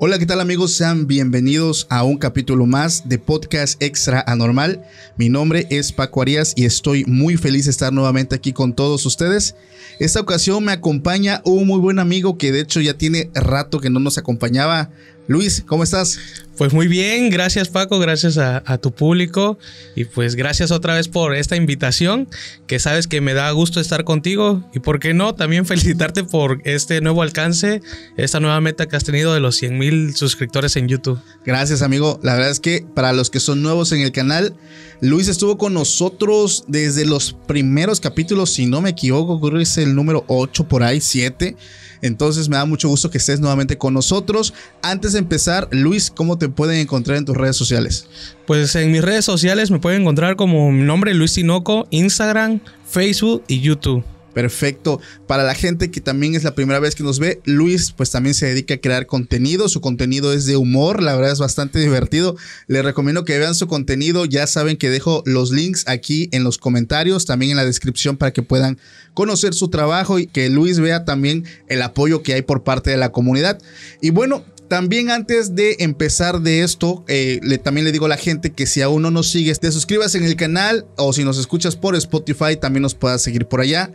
Hola, ¿qué tal amigos? Sean bienvenidos a un capítulo más de Podcast Extra Anormal. Mi nombre es Paco Arias y estoy muy feliz de estar nuevamente aquí con todos ustedes. Esta ocasión me acompaña un muy buen amigo que de hecho ya tiene rato que no nos acompañaba Luis, ¿cómo estás? Pues muy bien, gracias Paco, gracias a, tu público y pues gracias otra vez por esta invitación, que sabes que me da gusto estar contigo y por qué no, también felicitarte por este nuevo alcance, esta nueva meta que has tenido de los 100 mil suscriptores en YouTube. Gracias amigo, la verdad es que para los que son nuevos en el canal, Luis estuvo con nosotros desde los primeros capítulos, si no me equivoco, creo que es el número 8 por ahí, 7. Entonces me da mucho gusto que estés nuevamente con nosotros. Antes de empezar, Luis, ¿cómo te pueden encontrar en tus redes sociales? Pues en mis redes sociales me pueden encontrar como mi nombre, Luis Sinoco, Instagram, Facebook y YouTube. Perfecto. Para la gente que también es la primera vez que nos ve, Luis pues también se dedica a crear contenido. Su contenido es de humor, la verdad es bastante divertido. Les recomiendo que vean su contenido. Ya saben que dejo los links aquí en los comentarios, también en la descripción para que puedan conocer su trabajo y que Luis vea también el apoyo que hay por parte de la comunidad. Y bueno, también antes de empezar de esto, eh, también le digo a la gente que si aún no nos sigues, te suscribas en el canal o si nos escuchas por Spotify, también nos puedas seguir por allá.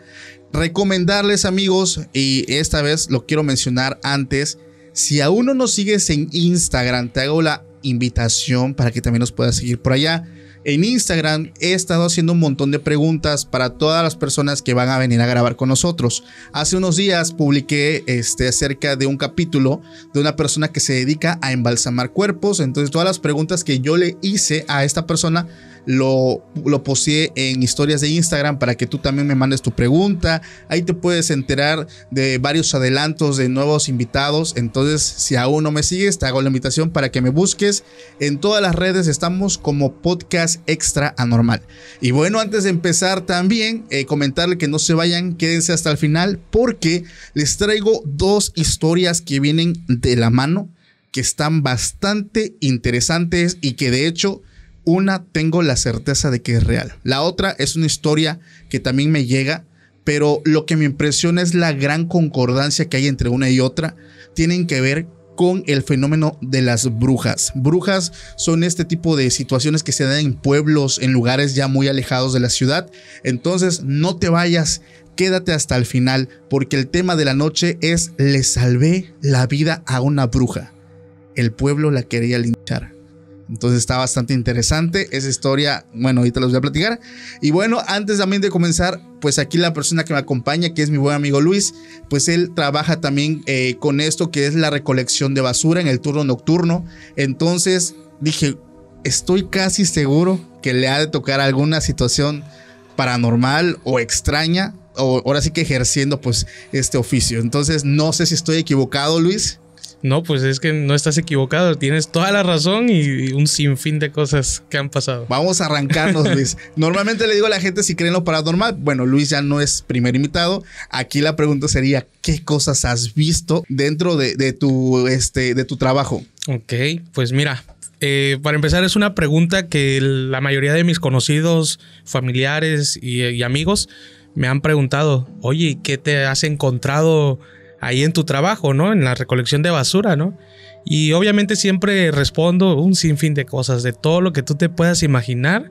Recomendarles amigos, y esta vez lo quiero mencionar antes, si aún no nos sigues en Instagram, te hago la invitación para que también nos puedas seguir por allá. En Instagram he estado haciendo un montón de preguntas para todas las personas que van a venir a grabar con nosotros. Hace unos días publiqué este, acerca de un capítulo de una persona que se dedica a embalsamar cuerpos. Entonces todas las preguntas que yo le hice a esta persona lo, lo en historias de Instagram para que tú también me mandes tu pregunta. Ahí te puedes enterar de varios adelantos de nuevos invitados. Entonces, si aún no me sigues, te hago la invitación para que me busques. En todas las redes estamos como podcast extra anormal. Y bueno, antes de empezar también, eh, comentarle que no se vayan, quédense hasta el final porque les traigo dos historias que vienen de la mano que están bastante interesantes y que de hecho una tengo la certeza de que es real. La otra es una historia que también me llega, pero lo que me impresiona es la gran concordancia que hay entre una y otra. Tienen que ver con el fenómeno de las brujas. Brujas son este tipo de situaciones que se dan en pueblos, en lugares ya muy alejados de la ciudad. Entonces no te vayas, quédate hasta el final, porque el tema de la noche es le salvé la vida a una bruja. El pueblo la quería linchar. Entonces está bastante interesante esa historia. Bueno, ahorita los voy a platicar. Y bueno, antes también de comenzar, pues aquí la persona que me acompaña, que es mi buen amigo Luis, pues él trabaja también eh, con esto que es la recolección de basura en el turno nocturno. Entonces dije, estoy casi seguro que le ha de tocar alguna situación paranormal o extraña. O ahora sí que ejerciendo pues este oficio. Entonces no sé si estoy equivocado, Luis. No, pues es que no estás equivocado, tienes toda la razón y un sinfín de cosas que han pasado. Vamos a arrancarnos, Luis. Normalmente le digo a la gente si creen lo paranormal. Bueno, Luis ya no es primer invitado. Aquí la pregunta sería, ¿qué cosas has visto dentro de, tu, este, de tu trabajo? Ok, pues mira, eh, para empezar, es una pregunta que la mayoría de mis conocidos, familiares y, y, amigos me han preguntado, oye, ¿qué te has encontrado ahí en tu trabajo, ¿no? En la recolección de basura, ¿no? Y obviamente siempre respondo un sinfín de cosas, de todo lo que tú te puedas imaginar,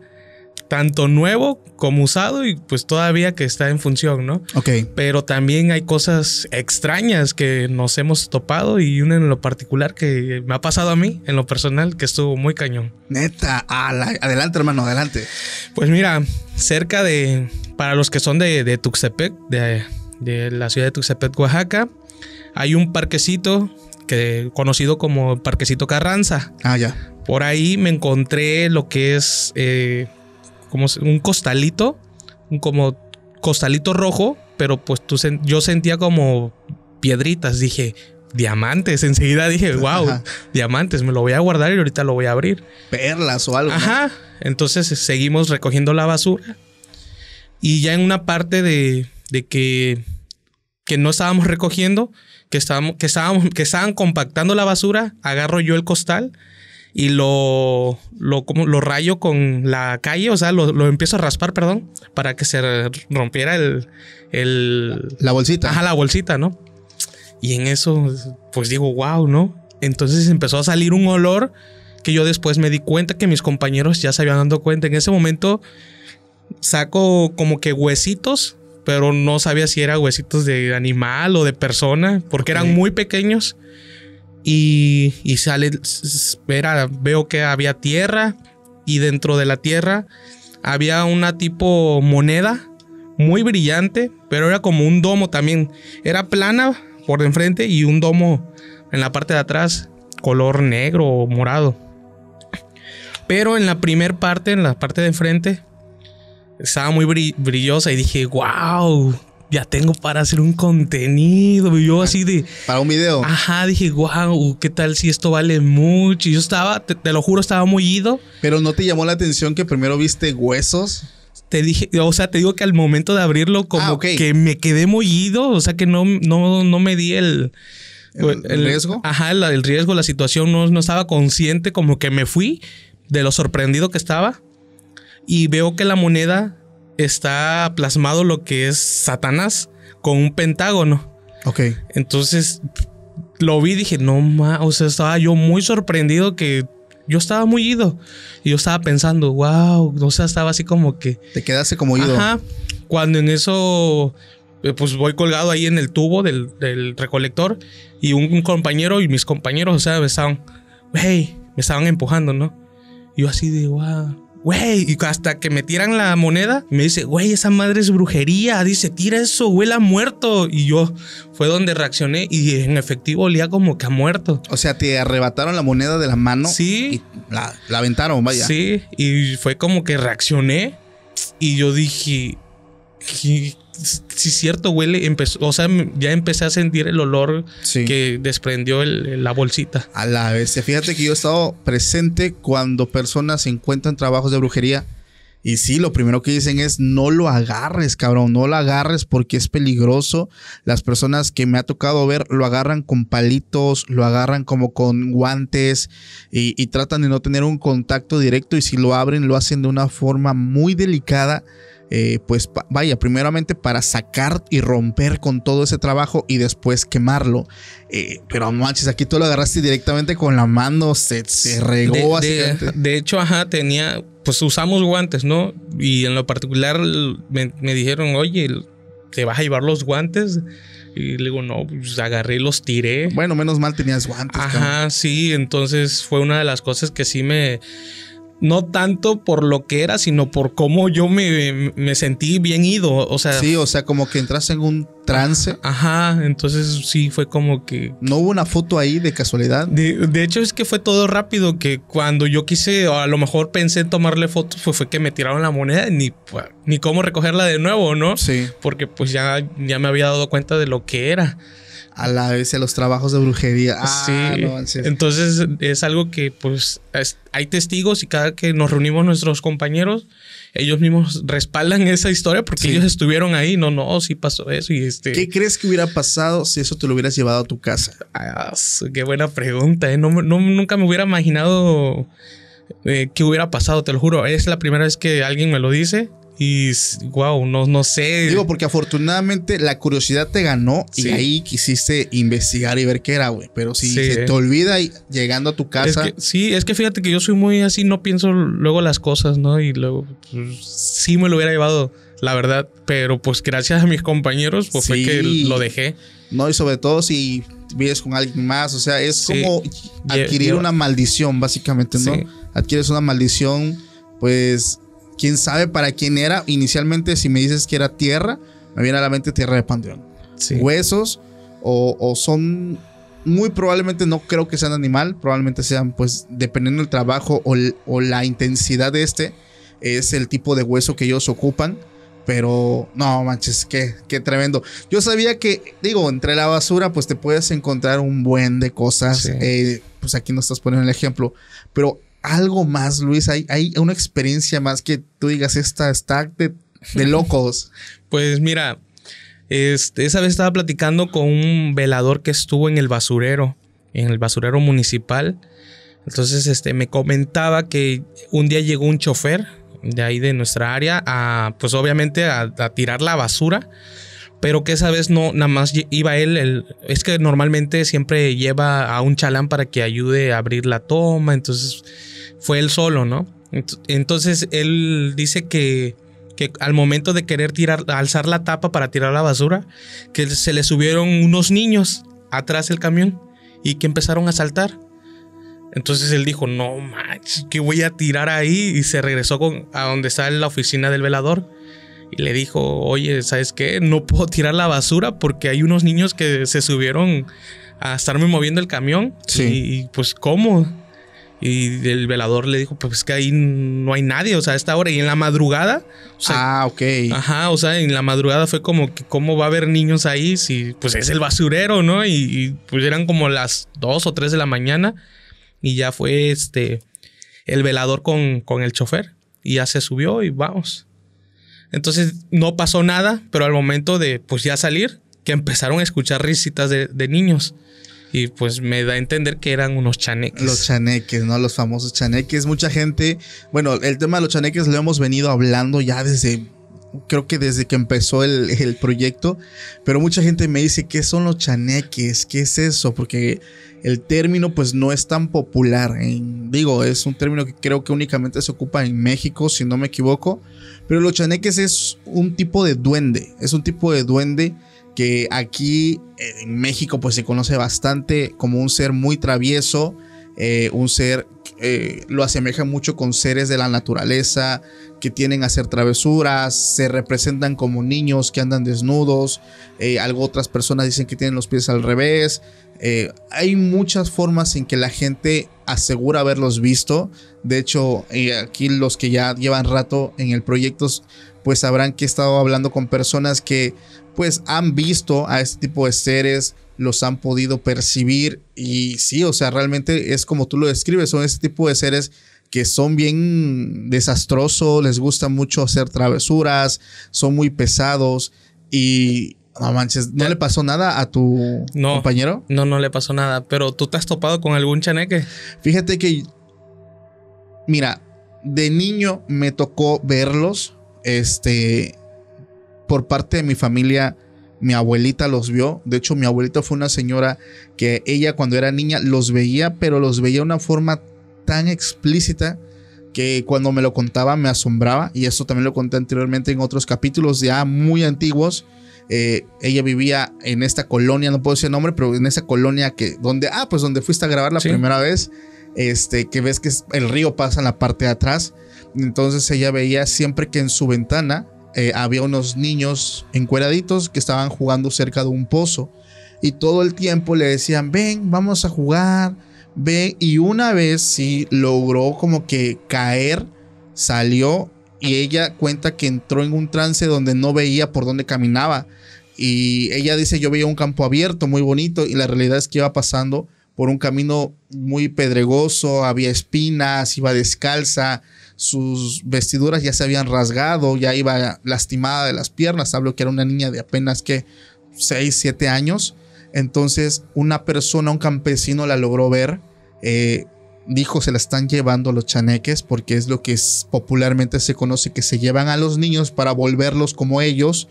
tanto nuevo como usado y pues todavía que está en función, ¿no? Ok. Pero también hay cosas extrañas que nos hemos topado y una en lo particular que me ha pasado a mí, en lo personal, que estuvo muy cañón. Neta, adelante hermano, adelante. Pues mira, cerca de, para los que son de, de Tuxtepec, de, de la ciudad de Tuxtepec, Oaxaca, hay un parquecito que, conocido como Parquecito Carranza. Ah, ya. Por ahí me encontré lo que es eh, como un costalito, un como costalito rojo, pero pues tú, yo sentía como piedritas. Dije, diamantes. Enseguida dije, wow, diamantes, me lo voy a guardar y ahorita lo voy a abrir. Perlas o algo. Ajá. Entonces eh, seguimos recogiendo la basura. Y ya en una parte de, de que, que no estábamos recogiendo, que, estábamos, que, estábamos, que estaban compactando la basura, agarro yo el costal y lo, lo rayo con la calle, o sea, lo, empiezo a raspar, perdón, para que se rompiera el, el... La bolsita. Ajá, la bolsita, ¿no? Y en eso, pues digo, wow, ¿no? Entonces empezó a salir un olor que yo después me di cuenta que mis compañeros ya se habían dado cuenta. En ese momento saco como que huesitos pero no sabía si era huesitos de animal o de persona, porque eran muy pequeños. Y, sale, veo que había tierra y dentro de la tierra había una tipo moneda muy brillante, pero era como un domo también. Era plana por enfrente y un domo en la parte de atrás, color negro o morado. Pero en la primer parte, en la parte de enfrente, estaba muy brillosa y dije, wow, ya tengo para hacer un contenido. yo así de... Para un video. Ajá, dije, wow, ¿qué tal si esto vale mucho? Y yo estaba, te, lo juro, estaba muy Pero no te llamó la atención que primero viste huesos. Te dije, o sea, te digo que al momento de abrirlo como ah, que me quedé mullido, o sea que no, no, no me di el... El, riesgo. Ajá, el, riesgo, la situación, no, no, estaba consciente, como que me fui de lo sorprendido que estaba y veo que la moneda está plasmado lo que es Satanás con un pentágono. Ok. Entonces lo vi y dije, no, ma, o sea, estaba yo muy sorprendido que yo estaba muy ido. Y yo estaba pensando, wow, o sea, estaba así como que... Te quedaste como ido. Ajá. Cuando en eso, eh, pues voy colgado ahí en el tubo del, del recolector y un, compañero y mis compañeros, o sea, me estaban, hey, me estaban empujando, ¿no? Y yo así de, wow güey, y hasta que me tiran la moneda, me dice, güey, esa madre es brujería, dice, tira eso, huele ha muerto. Y yo fue donde reaccioné y en efectivo olía como que ha muerto. O sea, te arrebataron la moneda de la mano. Sí. Y la, la aventaron, vaya. Sí, y fue como que reaccioné y yo dije, si cierto huele, empezó, o sea, ya empecé a sentir el olor que desprendió la bolsita. A la vez, fíjate que yo he estado presente cuando personas encuentran trabajos de brujería y sí, lo primero que dicen es no lo agarres, cabrón, no lo agarres porque es peligroso. Las personas que me ha tocado ver lo agarran con palitos, lo agarran como con guantes y tratan de no tener un contacto directo y si lo abren lo hacen de una forma muy delicada eh, pues vaya, primeramente para sacar y romper con todo ese trabajo y después quemarlo. Eh, pero manches, aquí tú lo agarraste directamente con la mano, se, regó de, así. De, hecho, ajá, tenía, pues usamos guantes, ¿no? Y en lo particular me, dijeron, oye, ¿te vas a llevar los guantes? Y le digo, no, pues agarré y los tiré. Bueno, menos mal tenías guantes. Ajá, sí, entonces fue una de las cosas que sí me no tanto por lo que era, sino por cómo yo me, sentí bien ido. O sea. Sí, o sea, como que entras en un trance. Ajá, entonces sí fue como que. No hubo una foto ahí de casualidad. De, hecho, es que fue todo rápido. Que cuando yo quise, o a lo mejor pensé en tomarle fotos, pues fue que me tiraron la moneda ni, pues, ni cómo recogerla de nuevo, ¿no? Sí. Porque pues ya, ya me había dado cuenta de lo que era a la vez a los trabajos de brujería. Ah, sí. Entonces es algo que pues hay testigos y cada que nos reunimos nuestros compañeros, ellos mismos respaldan esa historia porque ellos estuvieron ahí. No, no, sí pasó eso y este. ¿Qué crees que hubiera pasado si eso te lo hubieras llevado a tu casa? Ah, qué buena pregunta. ¿eh? nunca me hubiera imaginado eh, qué hubiera pasado. Te lo juro. Es la primera vez que alguien me lo dice y wow, no, no sé. Digo, porque afortunadamente la curiosidad te ganó y ahí quisiste investigar y ver qué era, güey. Pero si se te olvida y llegando a tu casa. sí, es que fíjate que yo soy muy así, no pienso luego las cosas, ¿no? Y luego pues, sí me lo hubiera llevado, la verdad. Pero pues gracias a mis compañeros, pues fue que lo dejé. No, y sobre todo si vives con alguien más. O sea, es como adquirir una maldición, básicamente, ¿no? Adquieres una maldición, pues quién sabe para quién era. Inicialmente, si me dices que era tierra, me viene a la mente tierra de Panteón. Huesos o, son muy probablemente no creo que sean animal, probablemente sean pues dependiendo del trabajo o, la intensidad de este, es el tipo de hueso que ellos ocupan. Pero no manches, qué, qué tremendo. Yo sabía que, digo, entre la basura, pues te puedes encontrar un buen de cosas. Eh, pues aquí no estás poniendo el ejemplo. Pero algo más, Luis? ¿Hay, hay una experiencia más que tú digas, esta stack de, locos? pues mira, este, esa vez estaba platicando con un velador que estuvo en el basurero, en el basurero municipal. Entonces, este, me comentaba que un día llegó un chofer de ahí de nuestra área a, pues obviamente a, tirar la basura pero que esa vez no, nada más iba él, es que normalmente siempre lleva a un chalán para que ayude a abrir la toma, entonces fue él solo, ¿no? Entonces él dice que, al momento de querer tirar, alzar la tapa para tirar la basura, que se le subieron unos niños atrás del camión y que empezaron a saltar. Entonces él dijo, no manches, que voy a tirar ahí? Y se regresó con, a donde está la oficina del velador. Y le dijo, oye, ¿sabes qué? No puedo tirar la basura porque hay unos niños que se subieron a estarme moviendo el camión. Sí. Y, y pues, ¿cómo? Y el velador le dijo, pues es que ahí no hay nadie, o sea, a esta hora. Y en la madrugada. sea, ah, ok. Ajá, o sea, en la madrugada fue como que, ¿cómo va a haber niños ahí? Si, pues es el basurero, ¿no? Y, pues eran como las 2 o 3 de la mañana. Y ya fue este, el velador con, con el chofer. Y ya se subió y vamos. Entonces no pasó nada, pero al momento de, pues ya salir, que empezaron a escuchar risitas de, de niños. Y pues me da a entender que eran unos chaneques. Los chaneques, ¿no? Los famosos chaneques. Mucha gente, bueno, el tema de los chaneques lo hemos venido hablando ya desde creo que desde que empezó el, proyecto, pero mucha gente me dice, ¿qué son los chaneques? ¿Qué es eso? Porque el término pues no es tan popular. digo, es un término que creo que únicamente se ocupa en México, si no me equivoco, pero los chaneques es un tipo de duende, es un tipo de duende que aquí eh, en México pues se conoce bastante como un ser muy travieso, eh, un ser eh, lo asemeja mucho con seres de la naturaleza que tienen a hacer travesuras, se representan como niños que andan desnudos, algo otras personas dicen que tienen los pies al revés. hay muchas formas en que la gente asegura haberlos visto. De hecho, aquí los que ya llevan rato en el proyecto pues sabrán que he estado hablando con personas que pues han visto a este tipo de seres, los han podido percibir y sí, o sea, realmente es como tú lo describes, son este tipo de seres que son bien desastrosos, les gusta mucho hacer travesuras, son muy pesados y, no manches, ¿no le pasó nada a tu compañero? No, no le pasó nada. Pero tú te has topado con algún chaneque. Fíjate que. Mira, de niño me tocó verlos. Este por parte de mi familia, mi abuelita los vio. De hecho, mi abuelita fue una señora que ella cuando era niña los veía, pero los veía de una forma tan explícita que cuando me lo contaba me asombraba. Y esto también lo conté anteriormente en otros capítulos ya muy antiguos. Eh, ella vivía en esta colonia, no puedo decir el nombre, pero en esa colonia que donde, ah, pues donde fuiste a grabar la primera vez, este, que ves que el río pasa en la parte de atrás. Entonces ella veía siempre que en su ventana eh, había unos niños encueraditos que estaban jugando cerca de un pozo y todo el tiempo le decían, ven, vamos a jugar, ven. Y una vez sí logró como que caer, salió y ella cuenta que entró en un trance donde no veía por dónde caminaba. Y ella dice, yo veía un campo abierto muy bonito y la realidad es que iba pasando por un camino muy pedregoso, había espinas, iba descalza, sus vestiduras ya se habían rasgado, ya iba lastimada de las piernas, hablo que era una niña de apenas que 6, 7 años, entonces una persona, un campesino la logró ver, eh, dijo se la están llevando los chaneques porque es lo que es, popularmente se conoce que se llevan a los niños para volverlos como ellos,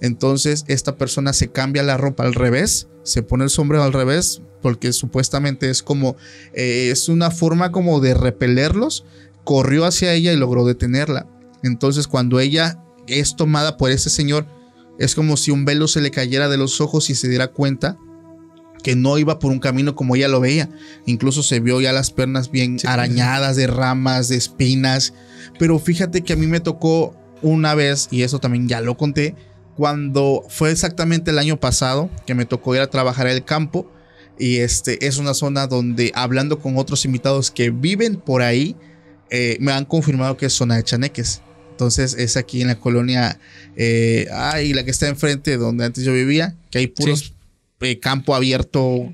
entonces esta persona se cambia la ropa al revés, se pone el sombrero al revés porque supuestamente es como eh, es una forma como de repelerlos corrió hacia ella y logró detenerla. Entonces cuando ella es tomada por ese señor, es como si un velo se le cayera de los ojos y se diera cuenta que no iba por un camino como ella lo veía. Incluso se vio ya las piernas bien arañadas de ramas, de espinas. Pero fíjate que a mí me tocó una vez, y eso también ya lo conté, cuando fue exactamente el año pasado que me tocó ir a trabajar al campo. Y este es una zona donde hablando con otros invitados que viven por ahí, eh, me han confirmado que es zona de Chaneques. Entonces es aquí en la colonia, eh, ah, y la que está enfrente donde antes yo vivía, que hay puros eh, campo abierto,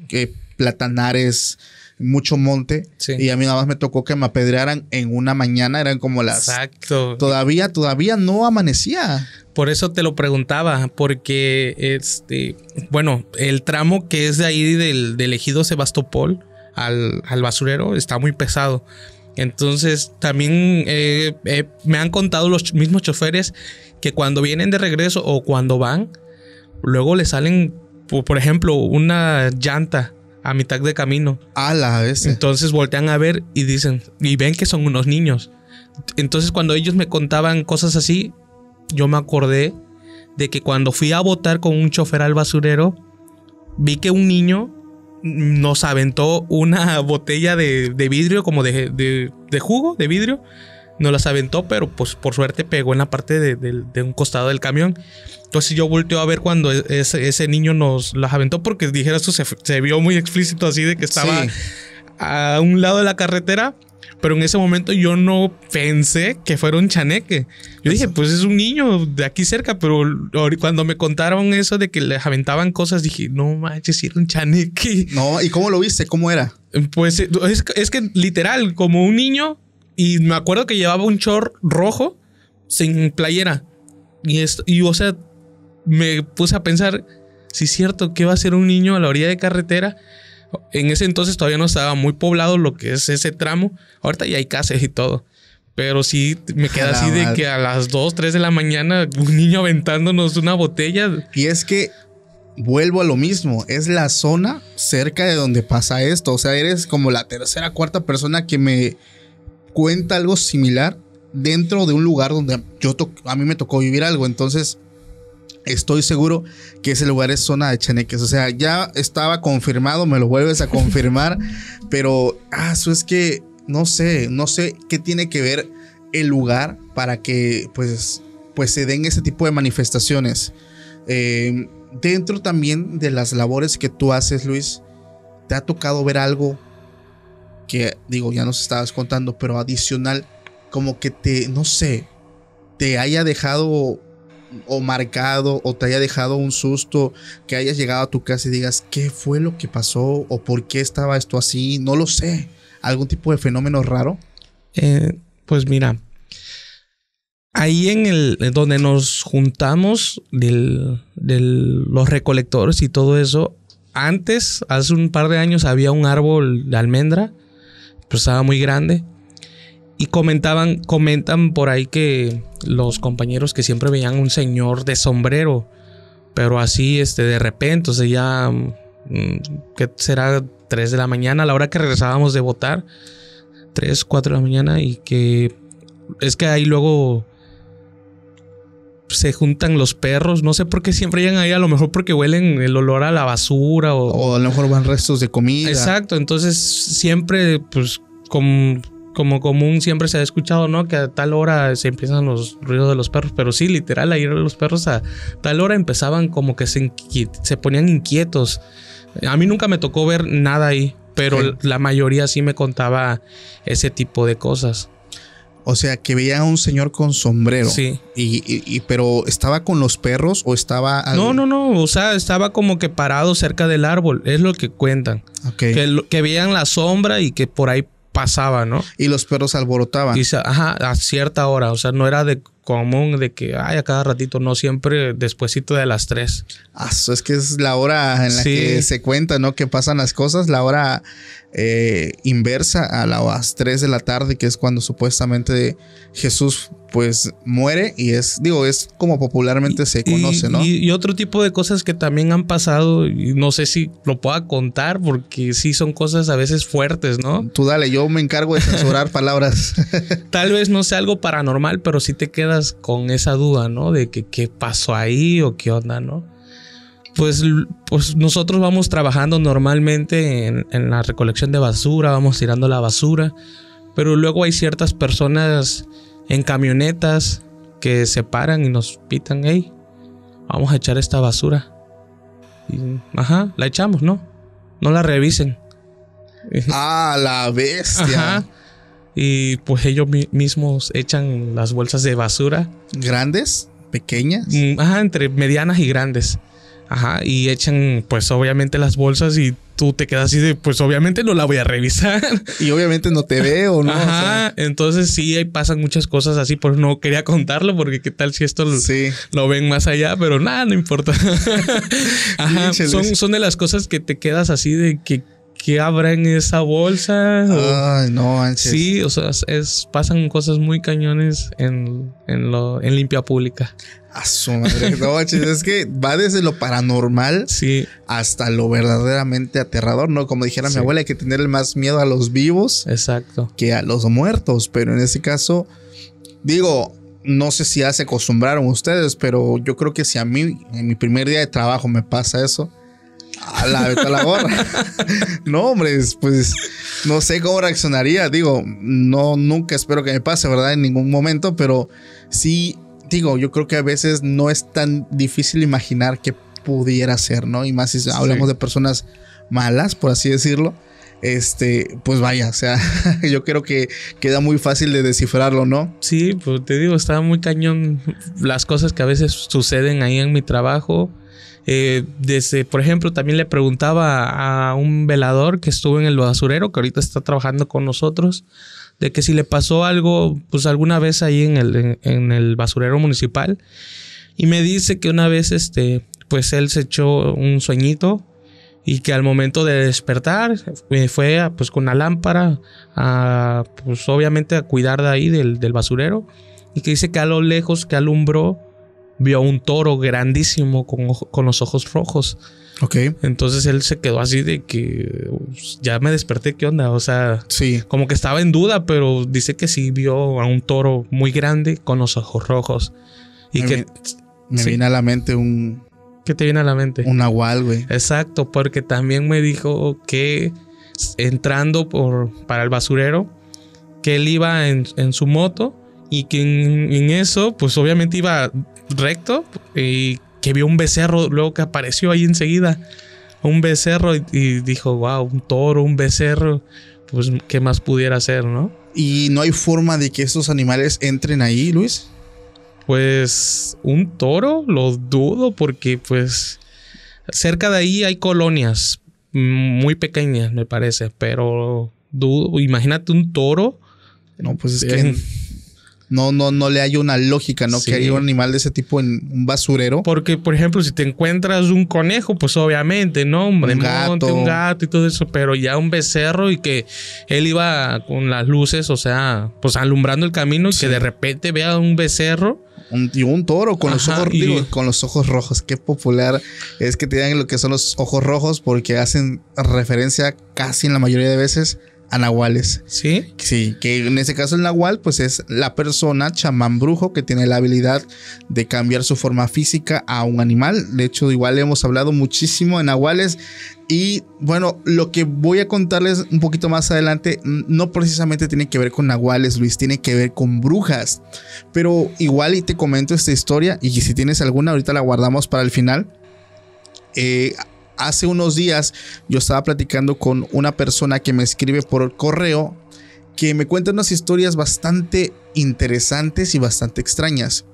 platanares, mucho monte. Y a mí nada más me tocó que me apedrearan en una mañana, eran como las... Exacto. Todavía, todavía no amanecía. Por eso te lo preguntaba, porque este, bueno, el tramo que es de ahí del, del ejido Sebastopol al, al basurero está muy pesado. Entonces, también eh, eh, me han contado los mismos choferes que cuando vienen de regreso o cuando van, luego le salen, por ejemplo, una llanta a mitad de camino. A la vez. Entonces voltean a ver y dicen, y ven que son unos niños. Entonces, cuando ellos me contaban cosas así, yo me acordé de que cuando fui a votar con un chofer al basurero, vi que un niño nos aventó una botella de, vidrio, como de, jugo, de vidrio. Nos las aventó, pero pues por suerte pegó en la parte de, un costado del camión. Entonces yo volteo a ver cuando e-, ese, niño nos las aventó, porque dijera esto se, vio muy explícito así de que estaba a un lado de la carretera pero en ese momento yo no pensé que fuera un chaneque. Yo dije, pues es un niño de aquí cerca, pero cuando me contaron eso de que les aventaban cosas, dije, no manches, era un chaneque. No, ¿y cómo lo viste? ¿Cómo era? Pues eh, es, que literal, como un niño, y me acuerdo que llevaba un short rojo sin playera. Y, o sea, me puse a pensar, si es cierto, que va a ser un niño a la orilla de carretera? En ese entonces todavía no estaba muy poblado lo que es ese tramo. Ahorita ya hay casas y todo. Pero sí me queda así de que a las 2, 3 de la mañana un niño aventándonos una botella. Y es que vuelvo a lo mismo, es la zona cerca de donde pasa esto. O sea, eres como la tercera, cuarta persona que me cuenta algo similar dentro de un lugar donde yo a mí me tocó vivir algo. Entonces, Estoy seguro que ese lugar es zona de cheneques. O sea, ya estaba confirmado, me lo vuelves a confirmar. pero, ah, eso es que no sé, no sé qué tiene que ver el lugar para que, pues, pues se den ese tipo de manifestaciones. Em, dentro también de las labores que tú haces, Luis, ¿te ha tocado ver algo que, digo, ya nos estabas contando, pero adicional, como que te, no sé, te haya dejado o marcado o te haya dejado un susto, que hayas llegado a tu casa y digas, ¿qué fue lo que pasó? ¿O por qué estaba esto así? No lo sé. ¿Algún tipo de fenómeno raro? Eh, pues mira, ahí en el donde nos juntamos de los recolectores y todo eso, antes, hace un par de años, había un árbol de almendra, pues estaba muy grande. Y comentaban, comentan por ahí que los compañeros que siempre veían un señor de sombrero, pero así, este, de repente, o sea, ya, mm, que será 3 de la mañana, a la hora que regresábamos de votar, 3, 4 de la mañana, y que es que ahí luego se juntan los perros. No sé por qué siempre llegan ahí. A lo mejor porque huelen el olor a la basura o. O a lo mejor van restos de comida. Exacto. Entonces siempre, pues, con como común siempre se ha escuchado, ¿no? Que a tal hora se empiezan los ruidos de los perros, pero sí, literal, ahí los perros a tal hora empezaban como que se, se ponían inquietos. A mí nunca me tocó ver nada ahí, pero la mayoría sí me contaba ese tipo de cosas. O sea, que veía a un señor con sombrero. Sí. Y, pero estaba con los perros o estaba. No, no, no. O sea, estaba como que parado cerca del árbol. Es lo que cuentan. Que, que veían la sombra y que por ahí pasaba, ¿no? Y los perros alborotaban. Y, ajá, a cierta hora, o sea, no era de común de que, ay, a cada ratito, no, siempre despuesito de las tres. Ah, es que es la hora en la que se cuenta, ¿no? Que pasan las cosas, la hora eh, inversa a las 3 de la tarde, que es cuando supuestamente Jesús pues muere y es, digo, es como popularmente se conoce, y, ¿no? Y, otro tipo de cosas que también han pasado, y no sé si lo pueda contar porque sí son cosas a veces fuertes, ¿no? Tú dale, yo me encargo de censurar palabras. Tal vez no sea algo paranormal, pero si te quedas con esa duda, ¿no? De que qué pasó ahí o qué onda, ¿no? pues, pues nosotros vamos trabajando normalmente en, la recolección de basura, vamos tirando la basura, pero luego hay ciertas personas en camionetas que se paran y nos pitan, hey, vamos a echar esta basura. Y, ajá, la echamos, ¿no? No la revisen. Ah, la bestia. Ajá. Y pues ellos mismos echan las bolsas de basura. ¿Grandes? ¿Pequeñas? Mm, ajá, entre medianas y grandes. Ajá, y echan pues obviamente las bolsas y tú te quedas así de, pues obviamente no la voy a revisar. Y obviamente no te veo, ¿no? Ajá, entonces sí, ahí pasan muchas cosas así, pues no quería contarlo porque qué tal si esto lo, lo ven más allá, pero nada, no importa. Ajá, son, son de las cosas que te quedas así de que que habrá esa bolsa? Ay, no, Sí, o sea, es, pasan cosas muy cañones en, limpia pública. A su madre, no, es que va desde lo paranormal hasta lo verdaderamente aterrador, ¿no? Como dijera mi abuela, hay que tenerle más miedo a los vivos Exacto. que a los muertos, pero en ese caso, digo, no sé si ya se acostumbraron ustedes, pero yo creo que si a mí en mi primer día de trabajo me pasa eso, a la, la gorra. no, hombre, pues no sé cómo reaccionaría. Digo, no, nunca espero que me pase, ¿verdad? En ningún momento, pero sí, digo, yo creo que a veces no es tan difícil imaginar que pudiera ser, ¿no? Y más si hablamos de personas malas, por así decirlo. Este, pues vaya, o sea, yo creo que queda muy fácil de descifrarlo, ¿no? Sí, pues te digo, estaba muy cañón las cosas que a veces suceden ahí en mi trabajo eh, desde, por ejemplo, también le preguntaba a un velador que estuvo en el basurero, que ahorita está trabajando con nosotros, de que si le pasó algo, pues alguna vez ahí en el, en, el basurero municipal. Y me dice que una vez, este, pues él se echó un sueñito y que al momento de despertar eh, fue pues con la lámpara pues obviamente a cuidar de ahí del, del, basurero y que dice que a lo lejos que alumbró vio a un toro grandísimo con, los ojos rojos. Ok. Entonces él se quedó así de que ya me desperté, ¿qué onda? O sea, sí. como que estaba en duda, pero dice que sí vio a un toro muy grande con los ojos rojos. Y que... me a la mente un... ¿Qué te viene a la mente? Un agual, güey. Exacto, porque también me dijo que entrando por, para el basurero, que él iba en, su moto y que en, en, eso, pues obviamente iba recto y que vio un becerro luego que apareció ahí enseguida. Un becerro y, dijo, wow, un toro, un becerro. Pues, ¿qué más pudiera ser, no? ¿Y no hay forma de que estos animales entren ahí, Luis? Pues un toro, lo dudo, porque pues cerca de ahí hay colonias mm, muy pequeñas, me parece, pero dudo, imagínate un toro. No, pues es que no, no, no le hay una lógica, ¿no? Que haya un animal de ese tipo en un basurero. Porque, por ejemplo, si te encuentras un conejo, pues obviamente, ¿no? Un, un gato. un gato y todo eso, pero ya un becerro y que él iba con las luces, o sea, pues alumbrando el camino y que de repente vea un becerro. y un toro con los ojos con los ojos rojos. Qué popular es que te digan lo que son los ojos rojos porque hacen referencia casi en la mayoría de veces a nahuales. Sí. Sí, que en ese caso el nahual, pues es la persona, chamán brujo, que tiene la habilidad de cambiar su forma física a un animal. De hecho, igual hemos hablado muchísimo de nahuales. Y bueno, lo que voy a contarles un poquito más adelante no precisamente tiene que ver con nahuales, Luis, tiene que ver con brujas. Pero igual y te comento esta historia y si tienes alguna ahorita la guardamos para el final. Eh, hace unos días yo estaba platicando con una persona que me escribe por correo que me cuenta unas historias bastante interesantes y bastante extrañas.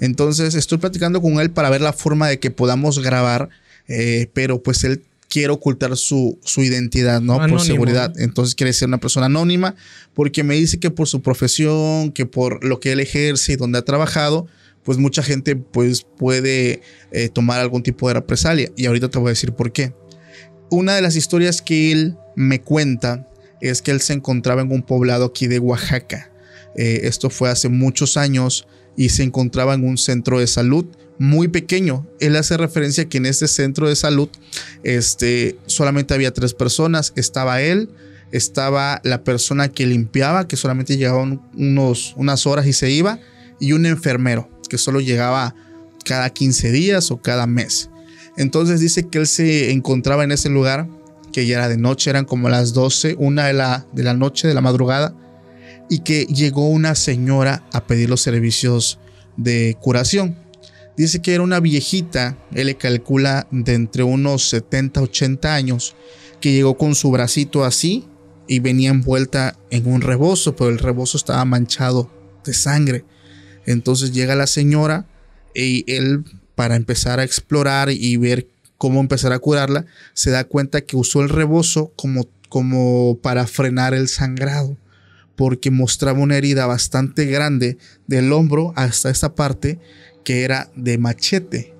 Entonces estoy platicando con él para ver la forma de que podamos grabar, eh, pero pues él quiere ocultar su, identidad, ¿no? Por seguridad. Entonces quiere ser una persona anónima porque me dice que por su profesión, que por lo que él ejerce y donde ha trabajado, pues mucha gente pues puede eh, tomar algún tipo de represalia. Y ahorita te voy a decir por qué. Una de las historias que él me cuenta es que él se encontraba en un poblado aquí de Oaxaca. Eh, esto fue hace muchos años y se encontraba en un centro de salud muy pequeño. Él hace referencia que en este centro de salud este, solamente había tres personas. Estaba él, estaba la persona que limpiaba, que solamente llegaba unos, unas horas y se iba, y un enfermero que solo llegaba cada 15 días o cada mes. Entonces dice que él se encontraba en ese lugar, que ya era de noche, eran como las 12, una de la, de la noche, de la madrugada, y que llegó una señora a pedir los servicios de curación. Dice que era una viejita, él le calcula de entre unos 70, 80 años, que llegó con su bracito así y venía envuelta en un rebozo, pero el rebozo estaba manchado de sangre. Entonces llega la señora y él, para empezar a explorar y ver cómo empezar a curarla, se da cuenta que usó el rebozo como, como para frenar el sangrado, porque mostraba una herida bastante grande del hombro hasta esta parte que era de machete.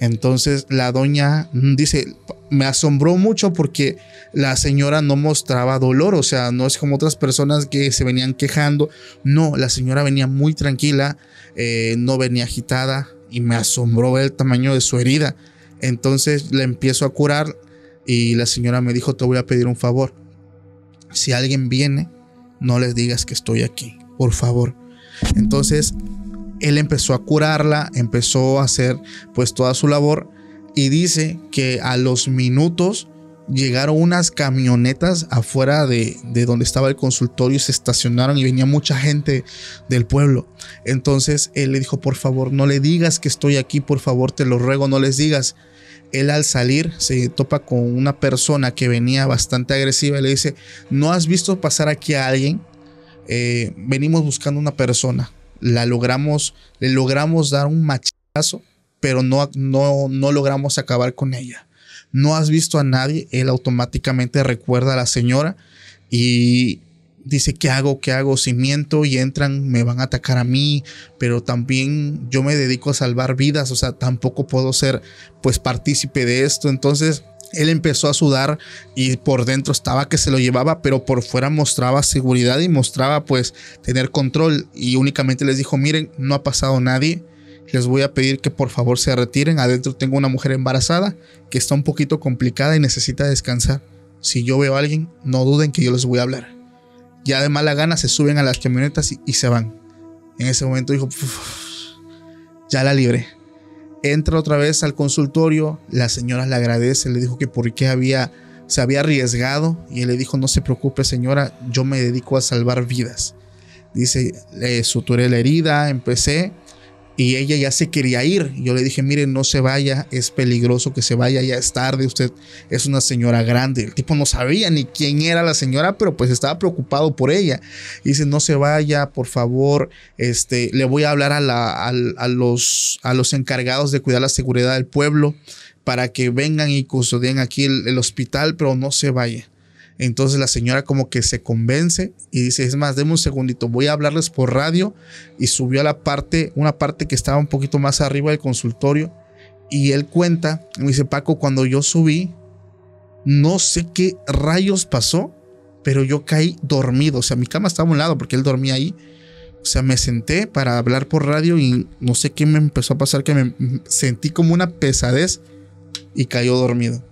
Entonces la doña mm, dice, me asombró mucho porque la señora no mostraba dolor, o sea, no es como otras personas que se venían quejando, no, la señora venía muy tranquila, eh, no venía agitada y me asombró el tamaño de su herida. Entonces la empiezo a curar y la señora me dijo, te voy a pedir un favor, si alguien viene, no les digas que estoy aquí, por favor. Entonces él empezó a curarla, empezó a hacer pues toda su labor y dice que a los minutos llegaron unas camionetas afuera de, donde estaba el consultorio y se estacionaron y venía mucha gente del pueblo. Entonces él le dijo, por favor, no le digas que estoy aquí, por favor, te lo ruego, no les digas. Él al salir se topa con una persona que venía bastante agresiva y le dice, ¿no has visto pasar aquí a alguien? Eh, venimos buscando una persona la logramos, le logramos dar un machazo, pero no, no, no logramos acabar con ella. No has visto a nadie, él automáticamente recuerda a la señora y dice, ¿qué hago? ¿Qué hago? Si miento y entran, me van a atacar a mí, pero también yo me dedico a salvar vidas, o sea, tampoco puedo ser pues partícipe de esto. Entonces, él empezó a sudar y por dentro estaba que se lo llevaba, pero por fuera mostraba seguridad y mostraba pues tener control y únicamente les dijo, miren, no ha pasado nadie, les voy a pedir que por favor se retiren, adentro tengo una mujer embarazada que está un poquito complicada y necesita descansar. Si yo veo a alguien, no duden que yo les voy a hablar. Ya de mala gana se suben a las camionetas y, se van. En ese momento dijo, ya la libré entra otra vez al consultorio, la señora le agradece, le dijo que por qué había, se había arriesgado y él le dijo, no se preocupe señora, yo me dedico a salvar vidas. Dice, le eh, suturé la herida, empecé y ella ya se quería ir. Yo le dije, mire, no se vaya, es peligroso que se vaya, ya es tarde, usted es una señora grande. El tipo no sabía ni quién era la señora, pero pues estaba preocupado por ella. Y dice, no se vaya, por favor, este, le voy a hablar a, la, los, a los encargados de cuidar la seguridad del pueblo para que vengan y custodien aquí el hospital, pero no se vaya. Entonces la señora como que se convence y dice, es más, deme un segundito, voy a hablarles por radio y subió a la parte, una parte que estaba un poquito más arriba del consultorio y él cuenta, me dice, Paco, cuando yo subí, no sé qué rayos pasó, pero yo caí dormido, o sea, mi cama estaba a un lado porque él dormía ahí. O sea, me senté para hablar por radio y no sé qué me empezó a pasar, que me sentí como una pesadez y cayó dormido.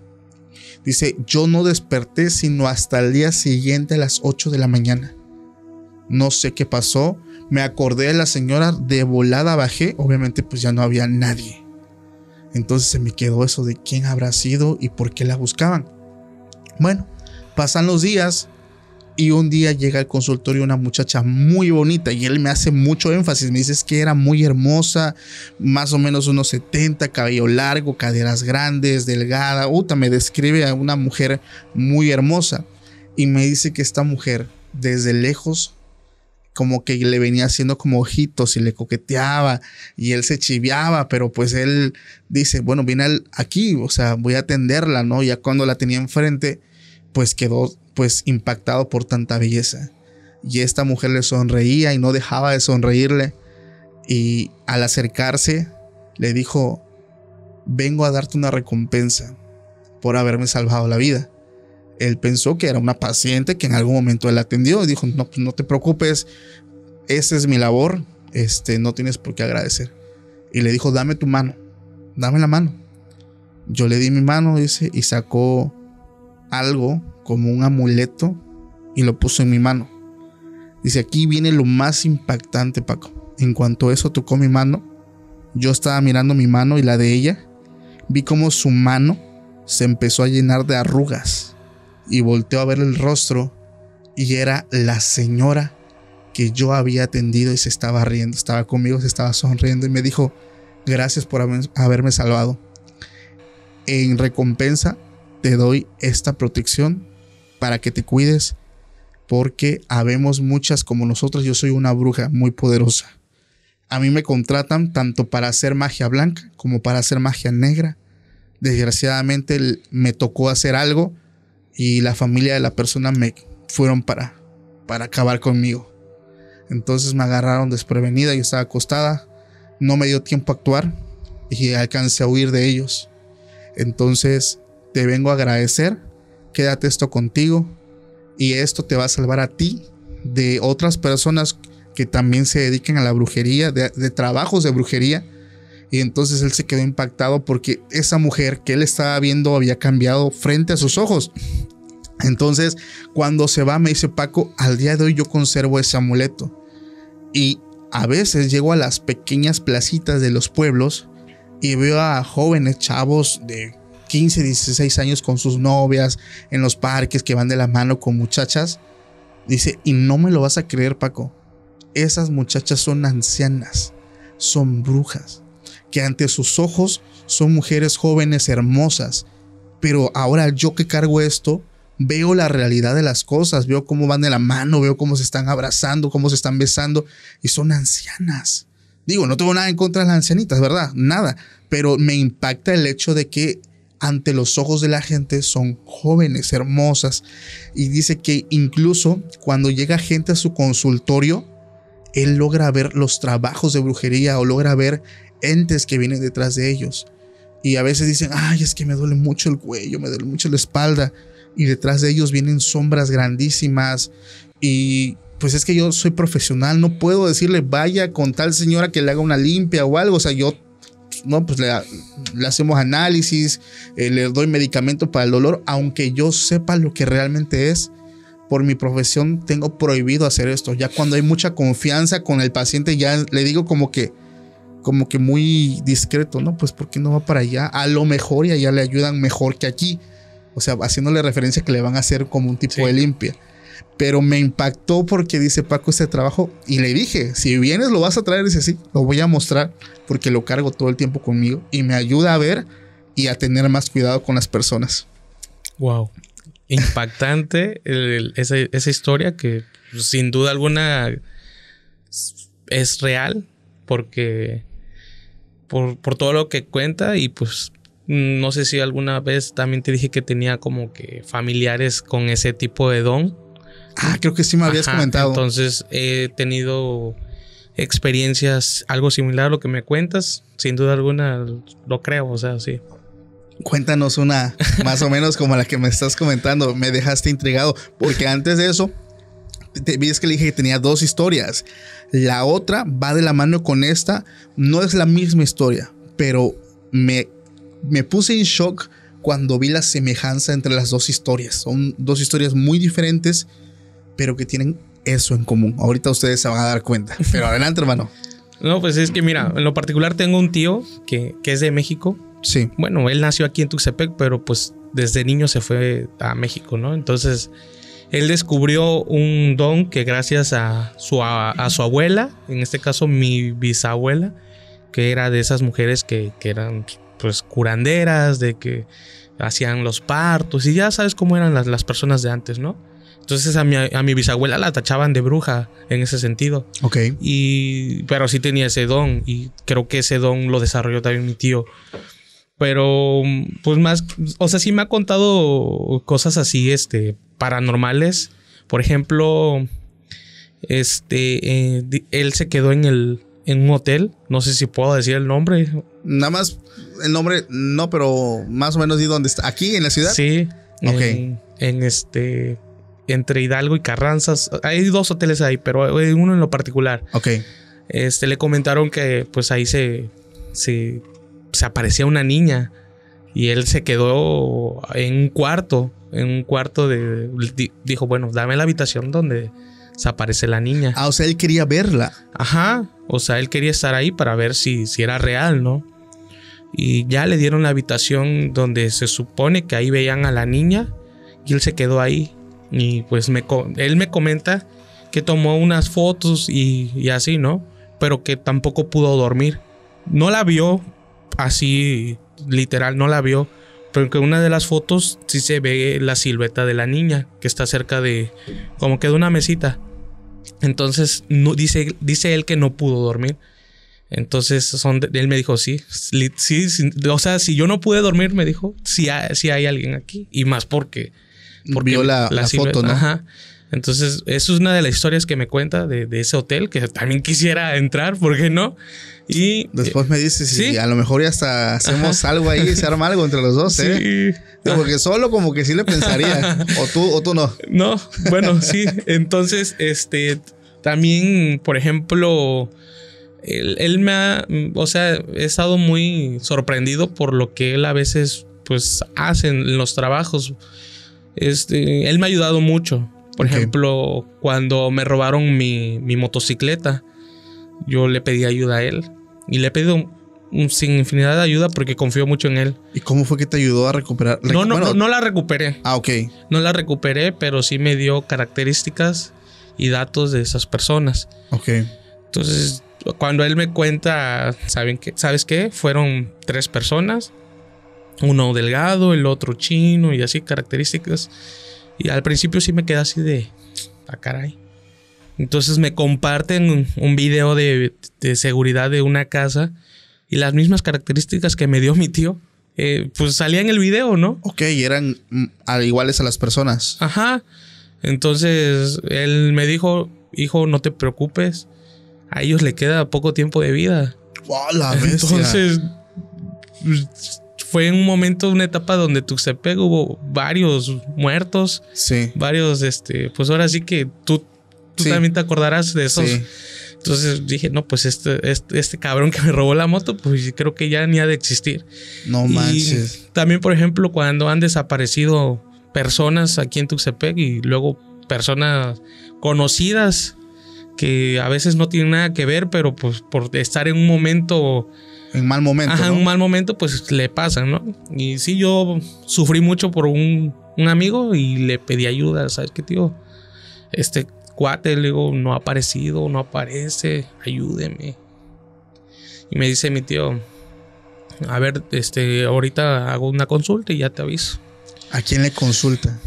Dice, yo no desperté sino hasta el día siguiente a las 8 de la mañana. No sé qué pasó. Me acordé de la señora, de volada bajé. Obviamente pues ya no había nadie. Entonces se me quedó eso de quién habrá sido y por qué la buscaban. Bueno, pasan los días, y un día llega al consultorio una muchacha muy bonita y él me hace mucho énfasis. Me dice que era muy hermosa, más o menos unos 70, cabello largo, caderas grandes, delgada. Uta me describe a una mujer muy hermosa. Y me dice que esta mujer, desde lejos, como que le venía haciendo como ojitos y le coqueteaba y él se chiviaba, pero pues él dice, bueno, viene aquí, o sea, voy a atenderla, ¿no? Ya cuando la tenía enfrente, pues quedó pues impactado por tanta belleza. Y esta mujer le sonreía y no dejaba de sonreírle. Y al acercarse le dijo, vengo a darte una recompensa por haberme salvado la vida. Él pensó que era una paciente que en algún momento él atendió y dijo, no, pues, no te preocupes, esa es mi labor, este, no tienes por qué agradecer. Y le dijo, dame tu mano, dame la mano. Yo le di mi mano, dice, y sacó algo como un amuleto y lo puso en mi mano. Dice, aquí viene lo más impactante, Paco. En cuanto eso tocó mi mano, yo estaba mirando mi mano y la de ella, vi como su mano se empezó a llenar de arrugas y volteó a ver el rostro y era la señora que yo había atendido y se estaba riendo, estaba conmigo, se estaba sonriendo y me dijo, gracias por haberme salvado. En recompensa te doy esta protección para que te cuides, porque habemos muchas como nosotros. Yo soy una bruja muy poderosa. A mí me contratan tanto para hacer magia blanca como para hacer magia negra. Desgraciadamente me tocó hacer algo y la familia de la persona me fueron para, para acabar conmigo. Entonces me agarraron desprevenida, yo estaba acostada, no me dio tiempo a actuar y alcancé a huir de ellos. Entonces te vengo a agradecer quédate esto contigo y esto te va a salvar a ti de otras personas que también se dedican a la brujería, de, trabajos de brujería. Y entonces él se quedó impactado porque esa mujer que él estaba viendo había cambiado frente a sus ojos. Entonces, cuando se va, me dice Paco, al día de hoy yo conservo ese amuleto. Y a veces llego a las pequeñas placitas de los pueblos y veo a jóvenes chavos de 15, 16 años con sus novias en los parques que van de la mano con muchachas. Dice, y no me lo vas a creer Paco, esas muchachas son ancianas, son brujas, que ante sus ojos son mujeres jóvenes hermosas, pero ahora yo que cargo esto, veo la realidad de las cosas, veo cómo van de la mano, veo cómo se están abrazando, cómo se están besando, y son ancianas. Digo, no tengo nada en contra de las ancianitas, ¿verdad? Nada, pero me impacta el hecho de que ante los ojos de la gente son jóvenes, hermosas. Y dice que incluso cuando llega gente a su consultorio, él logra ver los trabajos de brujería o logra ver entes que vienen detrás de ellos. Y a veces dicen, ay, es que me duele mucho el cuello, me duele mucho la espalda. Y detrás de ellos vienen sombras grandísimas. Y pues es que yo soy profesional, no puedo decirle, vaya con tal señora que le haga una limpia o algo. O sea, yo no, pues le, hacemos análisis, eh, le doy medicamento para el dolor, aunque yo sepa lo que realmente es. Por mi profesión tengo prohibido hacer esto. Ya cuando hay mucha confianza con el paciente, ya le digo como que, como que muy discreto, ¿no? Pues porque no va para allá. A lo mejor y allá le ayudan mejor que aquí. O sea, haciéndole referencia que le van a hacer como un tipo de limpia pero me impactó porque dice Paco este trabajo y le dije, si vienes lo vas a traer, dice sí, lo voy a mostrar porque lo cargo todo el tiempo conmigo y me ayuda a ver y a tener más cuidado con las personas. Wow. Impactante esa, historia que pues, sin duda alguna es real porque por, por todo lo que cuenta y pues no sé si alguna vez también te dije que tenía como que familiares con ese tipo de don Ah, creo que sí me habías comentado. Entonces he tenido experiencias algo similar a lo que me cuentas. Sin duda alguna lo creo, o sea, sí. Cuéntanos una más o menos como la que me estás comentando. Me dejaste intrigado porque antes de eso te, que le dije que tenía dos historias. La otra va de la mano con esta. No es la misma historia, pero me, me puse en shock cuando vi la semejanza entre las dos historias. Son dos historias muy diferentes pero que tienen eso en común. Ahorita ustedes se van a dar cuenta. Pero adelante, hermano. No, pues es que mira, en lo particular tengo un tío que, es de México. Sí. Bueno, él nació aquí en Tuxtepec, pero pues desde niño se fue a México, ¿no? Entonces, él descubrió un don que gracias a su, a, su abuela, en este caso mi bisabuela, que era de esas mujeres que, que eran pues curanderas, de que hacían los partos y ya sabes cómo eran las, las personas de antes, ¿no? Entonces a mi, a mi bisabuela la tachaban de bruja en ese sentido. Ok. Y, pero sí tenía ese don y creo que ese don lo desarrolló también mi tío. Pero, pues más, o sea, sí me ha contado cosas así, este, paranormales. Por ejemplo, este, eh, él se quedó en el, en un hotel. No sé si puedo decir el nombre. Nada más el nombre, no, pero más o menos di dónde está. Aquí en la ciudad. Sí. Ok. en este entre Hidalgo y Carranzas. Hay dos hoteles ahí, pero hay uno en lo particular. Ok. Este, le comentaron que pues ahí se, se, aparecía una niña y él se quedó en un cuarto, en un cuarto de... dijo, bueno, dame la habitación donde se aparece la niña. Ah, o sea, él quería verla. Ajá, o sea, él quería estar ahí para ver si, si era real, ¿no? Y ya le dieron la habitación donde se supone que ahí veían a la niña y él se quedó ahí y pues me, él me comenta que tomó unas fotos y, así, ¿no? Pero que tampoco pudo dormir. No la vio así, literal, no la vio. Pero que una de las fotos sí se ve la silueta de la niña que está cerca de, como que de una mesita. Entonces, dice, dice él que no pudo dormir. Entonces, son él me dijo, sí, o sea, si yo no pude dormir, me dijo, si sí hay alguien aquí. Y más porque porque Vio la, la, foto, ¿no? Entonces, eso es una de las historias que me cuenta de, ese hotel, que también quisiera entrar, ¿por qué no? Y después me dices, ¿sí? a lo mejor ya hasta hacemos algo ahí, se arma algo entre los dos, sí. ¿eh? Porque solo como que sí le pensaría, o tú o tú no. No, bueno, sí. Entonces, este, también, por ejemplo, él, él me ha, o sea, he estado muy sorprendido por lo que él a veces, pues, hace en los trabajos este, él me ha ayudado mucho. Por ejemplo, cuando me robaron mi, motocicleta, yo le pedí ayuda a él. Y le he pedido sin infinidad de ayuda porque confío mucho en él. ¿Y cómo fue que te ayudó a recuperar? no, no, no, la recuperé. Ah, ok. No la recuperé, pero sí me dio características y datos de esas personas. Ok. Entonces, cuando él me cuenta, ¿saben qué? ¿sabes qué? Fueron tres personas uno delgado, el otro chino y así características. Y al principio sí me quedé así de, ah, caray. Entonces me comparten un video de, seguridad de una casa y las mismas características que me dio mi tío, eh, pues salía en el video, ¿no? Ok, eran mm, iguales a las personas. Ajá. Entonces él me dijo, hijo, no te preocupes, a ellos le queda poco tiempo de vida. Wow, la Entonces, fue en un momento, una etapa donde Tuxtepec hubo varios muertos. Sí. Varios, este, pues ahora sí que tú, también te acordarás de esos. Entonces dije, no, pues este, este, este, cabrón que me robó la moto, pues creo que ya ni ha de existir. No manches. también, por ejemplo, cuando han desaparecido personas aquí en Tuxtepec y luego personas conocidas que a veces no tiene nada que ver, pero pues por estar en un momento... En mal momento. Ajá, en un mal momento, pues le pasan ¿no? Y sí, yo sufrí mucho por un, amigo y le pedí ayuda, ¿sabes qué, tío? Este cuate, le digo, no ha aparecido, no aparece, ayúdeme. Y me dice mi tío, a ver, este, ahorita hago una consulta y ya te aviso. ¿A quién le consulta?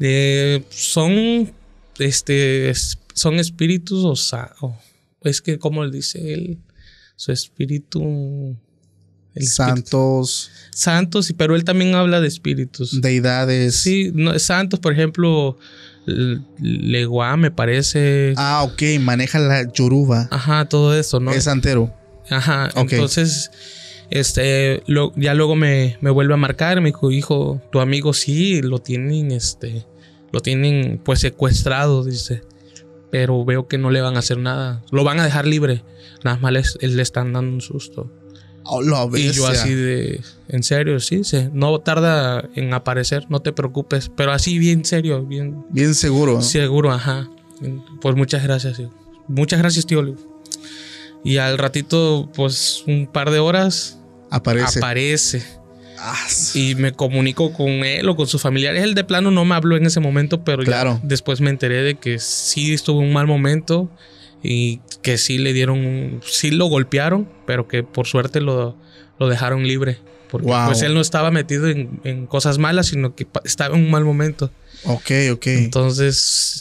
Eh, son este, son espíritus o... es que, como él dice él, su espíritu. El santos. Santos, pero él también habla de espíritus. Deidades. Sí, no, santos, por ejemplo, Leguá, me parece. Ah, ok, maneja la yoruba. Ajá, todo eso, ¿no? Es santero. Ajá, entonces, este, ya luego me, me, vuelve a marcar, me dijo, hijo, tu amigo sí, lo tienen, este, lo tienen pues secuestrado, dice pero veo que no le van a hacer nada. Lo van a dejar libre. Nada más le, están dando un susto. Oh, y yo así de, en serio, sí, sí, no tarda en aparecer, no te preocupes, pero así bien serio, bien. Bien seguro. Seguro, ajá. Pues muchas gracias, Muchas gracias, tío. Y al ratito, pues un par de horas. Aparece. Aparece. Y me comunico con él o con sus familiares. Él de plano no me habló en ese momento, pero después me enteré de que sí estuvo un mal momento y que sí le dieron, sí lo golpearon, pero que por suerte lo, lo dejaron libre. Porque pues él no estaba metido en, cosas malas, sino que estaba en un mal momento. Ok, ok. Entonces,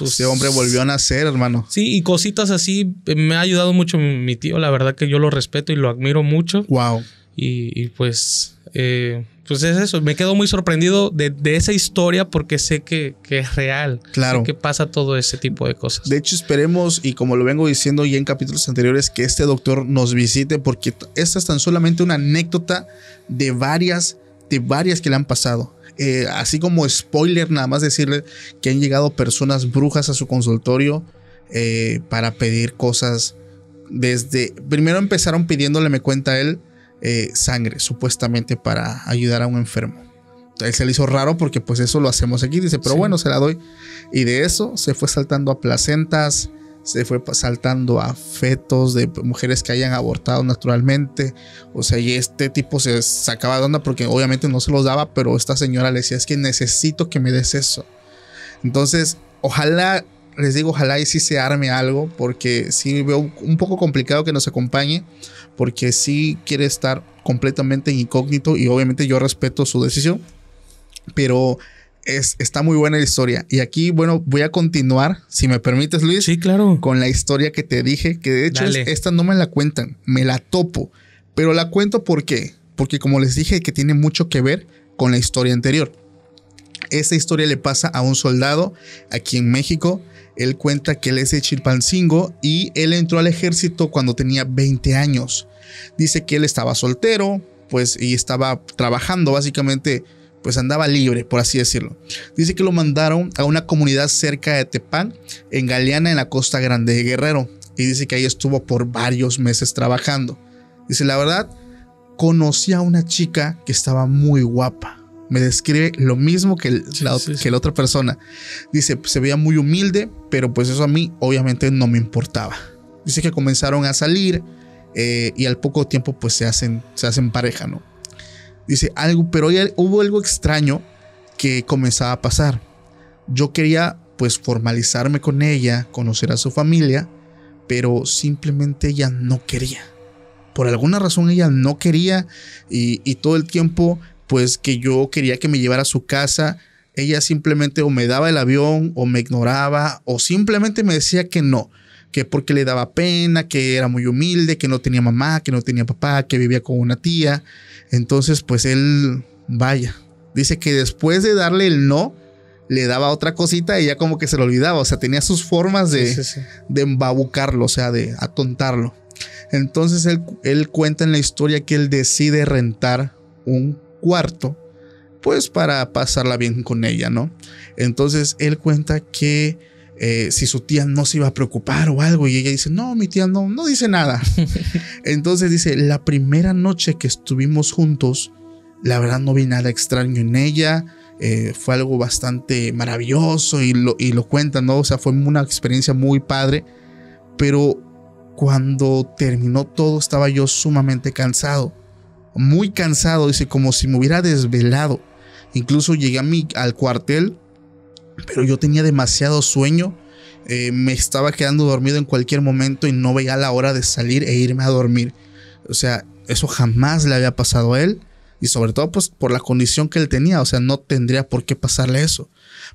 este hombre volvió a nacer, hermano. Sí, y cositas así. Eh, me ha ayudado mucho mi, tío, la verdad que yo lo respeto y lo admiro mucho. Wow. Y, y pues eh, pues es eso, me quedo muy sorprendido de, esa historia porque sé que, es real, claro. que pasa todo ese tipo de cosas. De hecho, esperemos, y como lo vengo diciendo ya en capítulos anteriores, que este doctor nos visite porque esta es tan solamente una anécdota de varias, de varias que le han pasado. Eh, así como spoiler, nada más decirle que han llegado personas brujas a su consultorio eh, para pedir cosas. Desde primero empezaron pidiéndole, me cuenta él, eh, sangre, supuestamente para ayudar a un enfermo. entonces él se le hizo raro porque pues eso lo hacemos aquí, dice, pero bueno, se la doy. Y de eso se fue saltando a placentas, se fue saltando a fetos de mujeres que hayan abortado naturalmente. O sea, y este tipo se sacaba de onda porque obviamente no se los daba, pero esta señora le decía, es que necesito que me des eso. Entonces, ojalá les digo, ojalá y si se arme algo, porque si veo un poco complicado que nos acompañe, porque sí quiere estar completamente incógnito y obviamente yo respeto su decisión, pero es, está muy buena la historia. Y aquí, bueno, voy a continuar, si me permites, Luis. Sí, claro. Con la historia que te dije, que de hecho esta no me la cuentan, me la topo, pero la cuento porque Porque como les dije que tiene mucho que ver con la historia anterior. Esta historia le pasa a un soldado aquí en México él cuenta que él es de Chilpancingo y él entró al ejército cuando tenía 20 años. Dice que él estaba soltero, pues, y estaba trabajando, básicamente, pues andaba libre, por así decirlo. Dice que lo mandaron a una comunidad cerca de Tepán, en Galeana, en la costa grande de Guerrero. Y dice que ahí estuvo por varios meses trabajando. Dice, la verdad, conocí a una chica que estaba muy guapa me describe lo mismo que, la, la otra persona. Dice, se veía muy humilde, pero pues eso a mí obviamente no me importaba. Dice que comenzaron a salir eh, y al poco tiempo pues se hacen, se hacen pareja, ¿no? Dice algo, pero hubo algo extraño que comenzaba a pasar. Yo quería pues formalizarme con ella, conocer a su familia, pero simplemente ella no quería. Por alguna razón ella no quería y, y todo el tiempo pues que yo quería que me llevara a su casa, ella simplemente o me daba el avión o me ignoraba o simplemente me decía que no, que porque le daba pena, que era muy humilde, que no tenía mamá, que no tenía papá, que vivía con una tía. Entonces, pues él, vaya, dice que después de darle el no, le daba otra cosita y ya como que se lo olvidaba, o sea, tenía sus formas de, embabucarlo, o sea, de atontarlo. Entonces él, él cuenta en la historia que él decide rentar un cuarto, pues para pasarla bien con ella, ¿no? Entonces él cuenta que eh, si su tía no se iba a preocupar o algo y ella dice, no, mi tía no, no dice nada. Entonces dice, la primera noche que estuvimos juntos, la verdad no vi nada extraño en ella. Eh, fue algo bastante maravilloso y lo, y lo cuentan, ¿no? O sea, fue una experiencia muy padre, pero cuando terminó todo estaba yo sumamente cansado muy cansado, dice, como si me hubiera desvelado. Incluso llegué a mi, al cuartel, pero yo tenía demasiado sueño. Eh, me estaba quedando dormido en cualquier momento y no veía la hora de salir e irme a dormir. O sea, eso jamás le había pasado a él. Y sobre todo, pues por la condición que él tenía. O sea, no tendría por qué pasarle eso.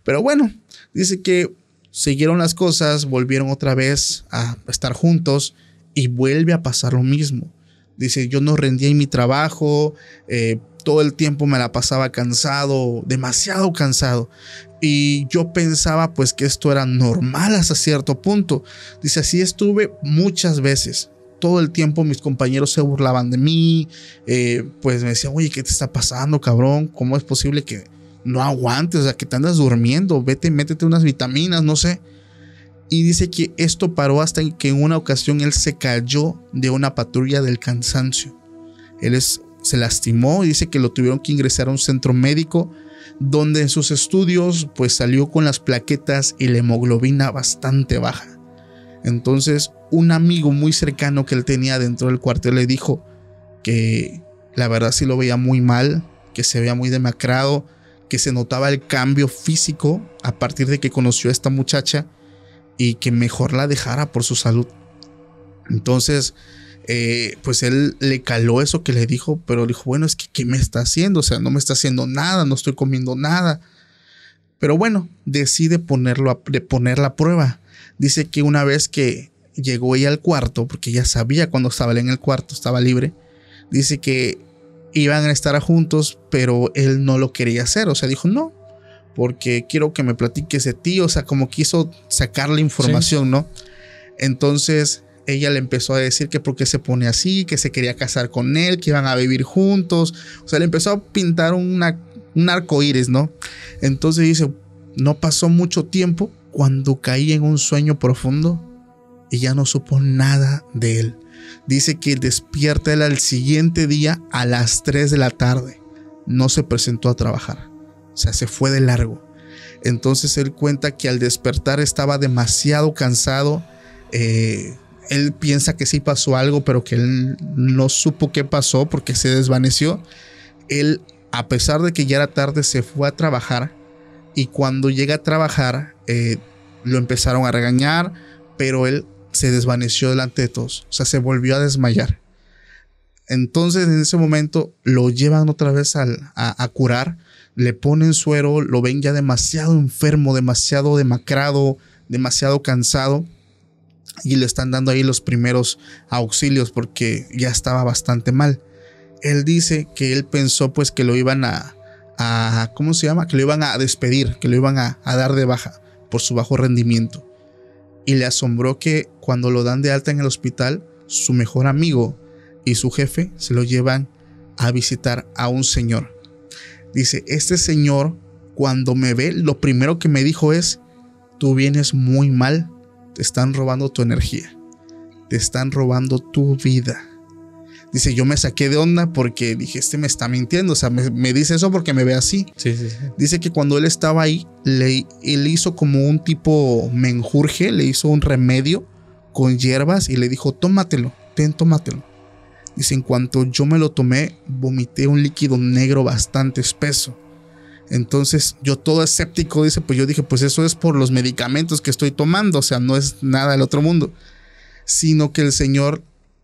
Pero bueno, dice que siguieron las cosas, volvieron otra vez a estar juntos y vuelve a pasar lo mismo. Dice, yo no rendía en mi trabajo, eh, todo el tiempo me la pasaba cansado, demasiado cansado. Y yo pensaba pues que esto era normal hasta cierto punto. Dice, así estuve muchas veces. Todo el tiempo mis compañeros se burlaban de mí, eh, pues me decían, oye, ¿qué te está pasando, cabrón? ¿Cómo es posible que no aguantes? O sea, que te andas durmiendo, vete, métete unas vitaminas, no sé. Y dice que esto paró hasta que en una ocasión él se cayó de una patrulla del cansancio. Él se lastimó y dice que lo tuvieron que ingresar a un centro médico donde en sus estudios pues salió con las plaquetas y la hemoglobina bastante baja. Entonces un amigo muy cercano que él tenía dentro del cuartel le dijo que la verdad sí lo veía muy mal, que se veía muy demacrado, que se notaba el cambio físico a partir de que conoció a esta muchacha y que mejor la dejara por su salud. Entonces, eh, pues él le caló eso que le dijo, pero dijo, bueno, es que ¿qué me está haciendo? O sea, no me está haciendo nada, no estoy comiendo nada. Pero bueno, decide ponerlo a, de poner la prueba. Dice que una vez que llegó ella al cuarto, porque ya sabía cuando estaba en el cuarto, estaba libre, dice que iban a estar juntos, pero él no lo quería hacer. O sea, dijo, no, porque quiero que me platique ese tío o sea, como quiso sacar la información, ¿no? Entonces ella le empezó a decir que por qué se pone así, que se quería casar con él, que iban a vivir juntos, o sea, le empezó a pintar un arco iris, ¿no? Entonces dice, no pasó mucho tiempo cuando caí en un sueño profundo y ya no supo nada de él. Dice que despierta él al siguiente día a las 3 de la tarde. No se presentó a trabajar. O sea, se fue de largo. Entonces él cuenta que al despertar estaba demasiado cansado. Eh, él piensa que sí pasó algo, pero que él no supo qué pasó porque se desvaneció. Él, a pesar de que ya era tarde, se fue a trabajar. Y cuando llega a trabajar, eh, lo empezaron a regañar, pero él se desvaneció delante de todos. O sea, se volvió a desmayar. Entonces, en ese momento, lo llevan otra vez a curar le ponen suero, lo ven ya demasiado enfermo, demasiado demacrado, demasiado cansado y le están dando ahí los primeros auxilios porque ya estaba bastante mal. Él dice que él pensó pues que lo iban a, ¿cómo se llama? Que lo iban a despedir, que lo iban a dar de baja por su bajo rendimiento. Y le asombró que cuando lo dan de alta en el hospital, su mejor amigo y su jefe se lo llevan a visitar a un señor Dice, este señor cuando me ve, lo primero que me dijo es, tú vienes muy mal, te están robando tu energía, te están robando tu vida. Dice, yo me saqué de onda porque dije, este me está mintiendo, o sea, me, dice eso porque me ve así. Dice que cuando él estaba ahí, le, él hizo como un tipo menjurje, le hizo un remedio con hierbas y le dijo, tómatelo, ten, tómatelo. Dice, en cuanto yo me lo tomé, vomité un líquido negro bastante espeso. Entonces yo todo escéptico, dice, pues yo dije, pues eso es por los medicamentos que estoy tomando, o sea, no es nada del otro mundo, sino que el Señor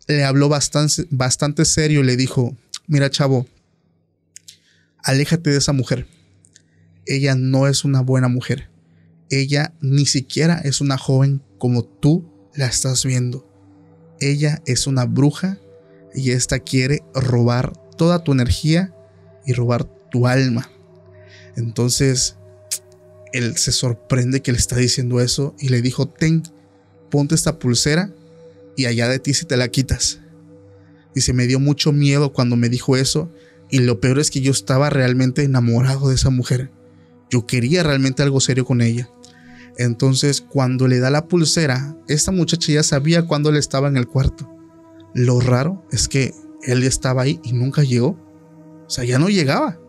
le habló bastante, bastante serio y le dijo, mira chavo, aléjate de esa mujer, ella no es una buena mujer, ella ni siquiera es una joven como tú la estás viendo, ella es una bruja y esta quiere robar toda tu energía y robar tu alma. Entonces, él se sorprende que le está diciendo eso y le dijo, ten, ponte esta pulsera y allá de ti si te la quitas. Y se me dio mucho miedo cuando me dijo eso y lo peor es que yo estaba realmente enamorado de esa mujer. Yo quería realmente algo serio con ella. Entonces, cuando le da la pulsera, esta muchacha ya sabía cuándo le estaba en el cuarto. Lo raro es que él estaba ahí y nunca llegó. O sea, ya no llegaba.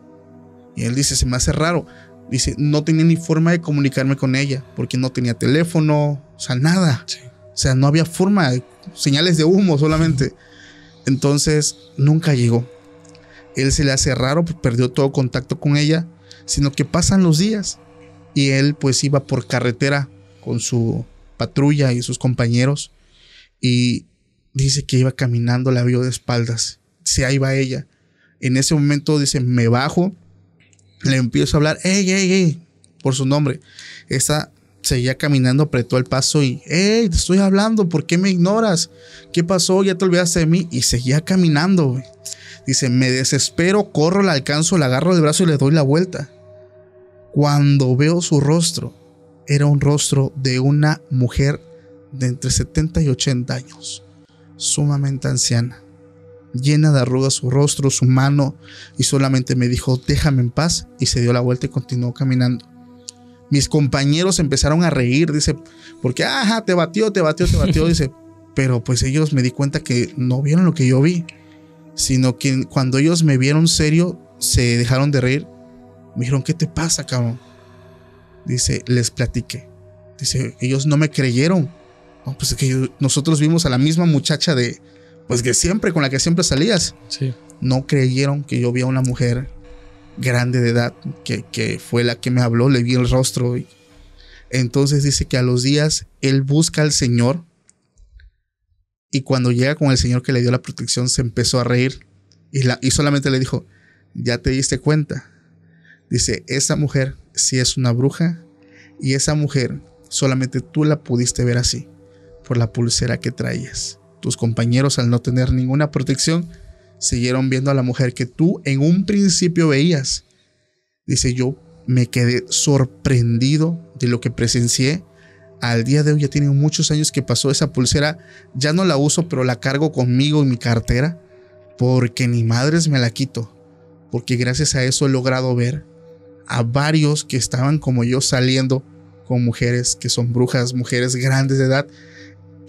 Y él dice, se me hace raro. Dice, no tenía ni forma de comunicarme con ella, porque no tenía teléfono, o sea, nada. O sea, no había forma, señales de humo solamente. Entonces, nunca llegó. Él se le hace raro, perdió todo contacto con ella, sino que pasan los días y él pues iba por carretera con su patrulla y sus compañeros y dice que iba caminando, la vio de espaldas. Se ahí va ella. En ese momento dice, me bajo, le empiezo a hablar, ¡ey, ey, ey! Por su nombre. Esa seguía caminando, apretó el paso y, ¡ey, te estoy hablando! ¿Por qué me ignoras? ¿Qué pasó? ¿Ya te olvidaste de mí? Y seguía caminando, Dice, me desespero, corro, la alcanzo, la agarro del brazo y le doy la vuelta. Cuando veo su rostro, era un rostro de una mujer de entre 70 y 80 años sumamente anciana. Llena de arrugas su rostro, su mano, y solamente me dijo, déjame en paz, y se dio la vuelta y continuó caminando. Mis compañeros empezaron a reír, dice, porque, ajá, te batió, te batió, te batió, dice, pero pues ellos me di cuenta que no vieron lo que yo vi, sino que cuando ellos me vieron serio, se dejaron de reír, me dijeron, ¿qué te pasa, cabrón? Dice, les platiqué. Dice, ellos no me creyeron, pues que nosotros vimos a la misma muchacha de, pues que siempre, con la que siempre salías. No creyeron que yo vi a una mujer grande de edad, que, fue la que me habló, le vi el rostro. entonces dice que a los días él busca al Señor y cuando llega con el Señor que le dio la protección se empezó a reír y, y solamente le dijo, ya te diste cuenta. Dice, esa mujer sí es una bruja y esa mujer solamente tú la pudiste ver así por la pulsera que traías. Tus compañeros, al no tener ninguna protección, siguieron viendo a la mujer que tú en un principio veías. Dice, yo me quedé sorprendido de lo que presencié. Al día de hoy ya tienen muchos años que pasó esa pulsera. Ya no la uso, pero la cargo conmigo en mi cartera. Porque ni madres me la quito. Porque gracias a eso he logrado ver a varios que estaban como yo saliendo con mujeres que son brujas, mujeres grandes de edad,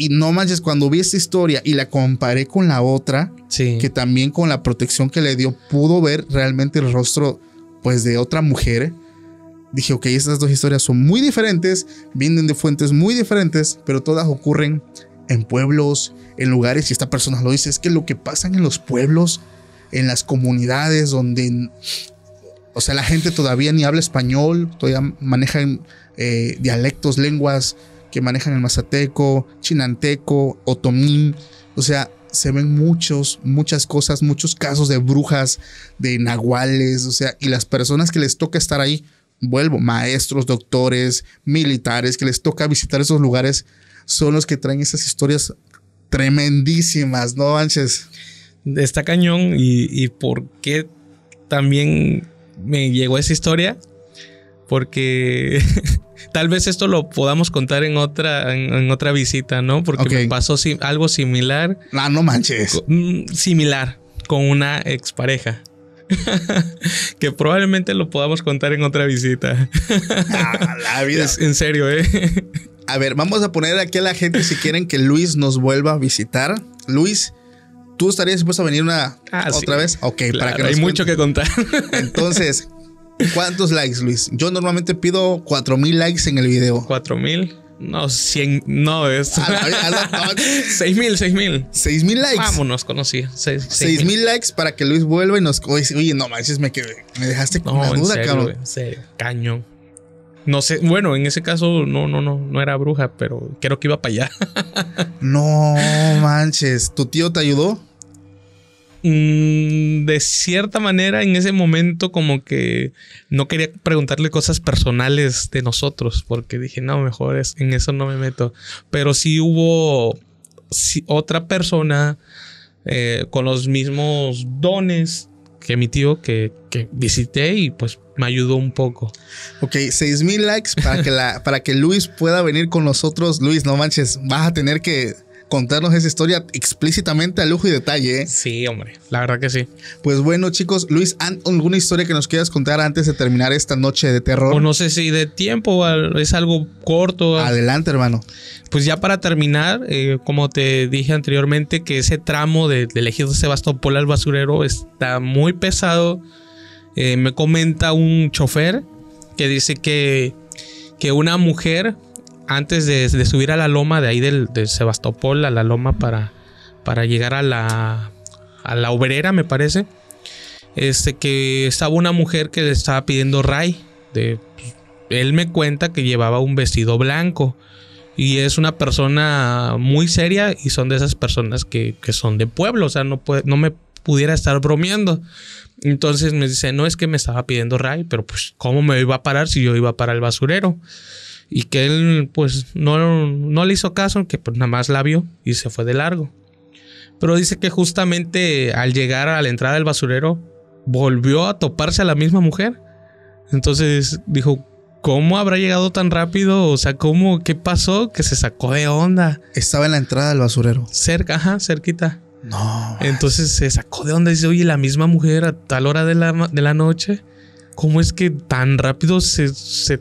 y no manches, cuando vi esta historia y la comparé con la otra, que también con la protección que le dio, pudo ver realmente el rostro, pues, de otra mujer. Dije, ok, estas dos historias son muy diferentes, vienen de fuentes muy diferentes, pero todas ocurren en pueblos, en lugares, y esta persona lo dice, es que lo que pasa en los pueblos, en las comunidades donde, o sea, la gente todavía ni habla español, todavía manejan eh, dialectos, lenguas que manejan el mazateco, chinanteco, otomín. O sea, se ven muchos, muchas cosas, muchos casos de brujas, de nahuales, o sea, y las personas que les toca estar ahí, vuelvo, maestros, doctores, militares, que les toca visitar esos lugares, son los que traen esas historias tremendísimas, ¿no, de Está cañón y, y por qué también me llegó esa historia porque tal vez esto lo podamos contar en otra, en, otra visita, ¿no? Porque me pasó algo similar. No, ah, no manches. Mm, similar con una expareja. que probablemente lo podamos contar en otra visita. Ah, la en serio, ¿eh? a ver, vamos a poner aquí a la gente si quieren que Luis nos vuelva a visitar. Luis, ¿tú estarías dispuesto a venir una ah, otra vez? Ok, para que nos hay mucho que contar. Entonces, ¿Cuántos likes, Luis? Yo normalmente pido 4000 likes en el video. mil, No, 100, no es. 6000, 6000. 6000 likes. Vámonos, conocí. 6000 likes para que Luis vuelva y nos oye, no manches, me quedé, me dejaste con no, una duda, cabrón. serio, cañón. No sé, bueno, en ese caso no no no no era bruja, pero creo que iba para allá. no manches, ¿tu tío te ayudó? Mm, de cierta manera, en ese momento, como que no quería preguntarle cosas personales de nosotros, porque dije, no, mejor en eso no me meto. Pero sí hubo otra persona eh, con los mismos dones que mi tío que, que visité y pues me ayudó un poco. Ok, mil likes para que, la, para que Luis pueda venir con nosotros. Luis, no manches, vas a tener que contarnos esa historia explícitamente a lujo y detalle. ¿eh? Sí, hombre, la verdad que sí. Pues bueno, chicos, Luis, ¿alguna historia que nos quieras contar antes de terminar esta noche de terror? no sé si de tiempo, es algo corto. Adelante, hermano. Pues ya para terminar, eh, como te dije anteriormente, que ese tramo de, elegido ejido Sebastopol al basurero está muy pesado. Eh, me comenta un chofer que dice que, que una mujer antes de, subir a la loma de ahí del, de Sebastopol, a la loma para, para llegar a la, a la obrera, me parece, este, que estaba una mujer que le estaba pidiendo Ray. De, pues, él me cuenta que llevaba un vestido blanco. Y es una persona muy seria y son de esas personas que, que son de pueblo. O sea, no, puede, no me pudiera estar bromeando. Entonces me dice, no es que me estaba pidiendo Ray, pero pues, ¿cómo me iba a parar si yo iba para el basurero? y que él pues no, le hizo caso, que pues nada más la vio y se fue de largo. Pero dice que justamente al llegar a la entrada del basurero volvió a toparse a la misma mujer. Entonces dijo, ¿cómo habrá llegado tan rápido? O sea, ¿cómo? ¿Qué pasó? Que se sacó de onda. Estaba en la entrada del basurero. Cerca, ajá, cerquita. No. Entonces se sacó de onda y dice, oye, la misma mujer a tal hora de la, de la noche. ¿cómo es que tan rápido se, se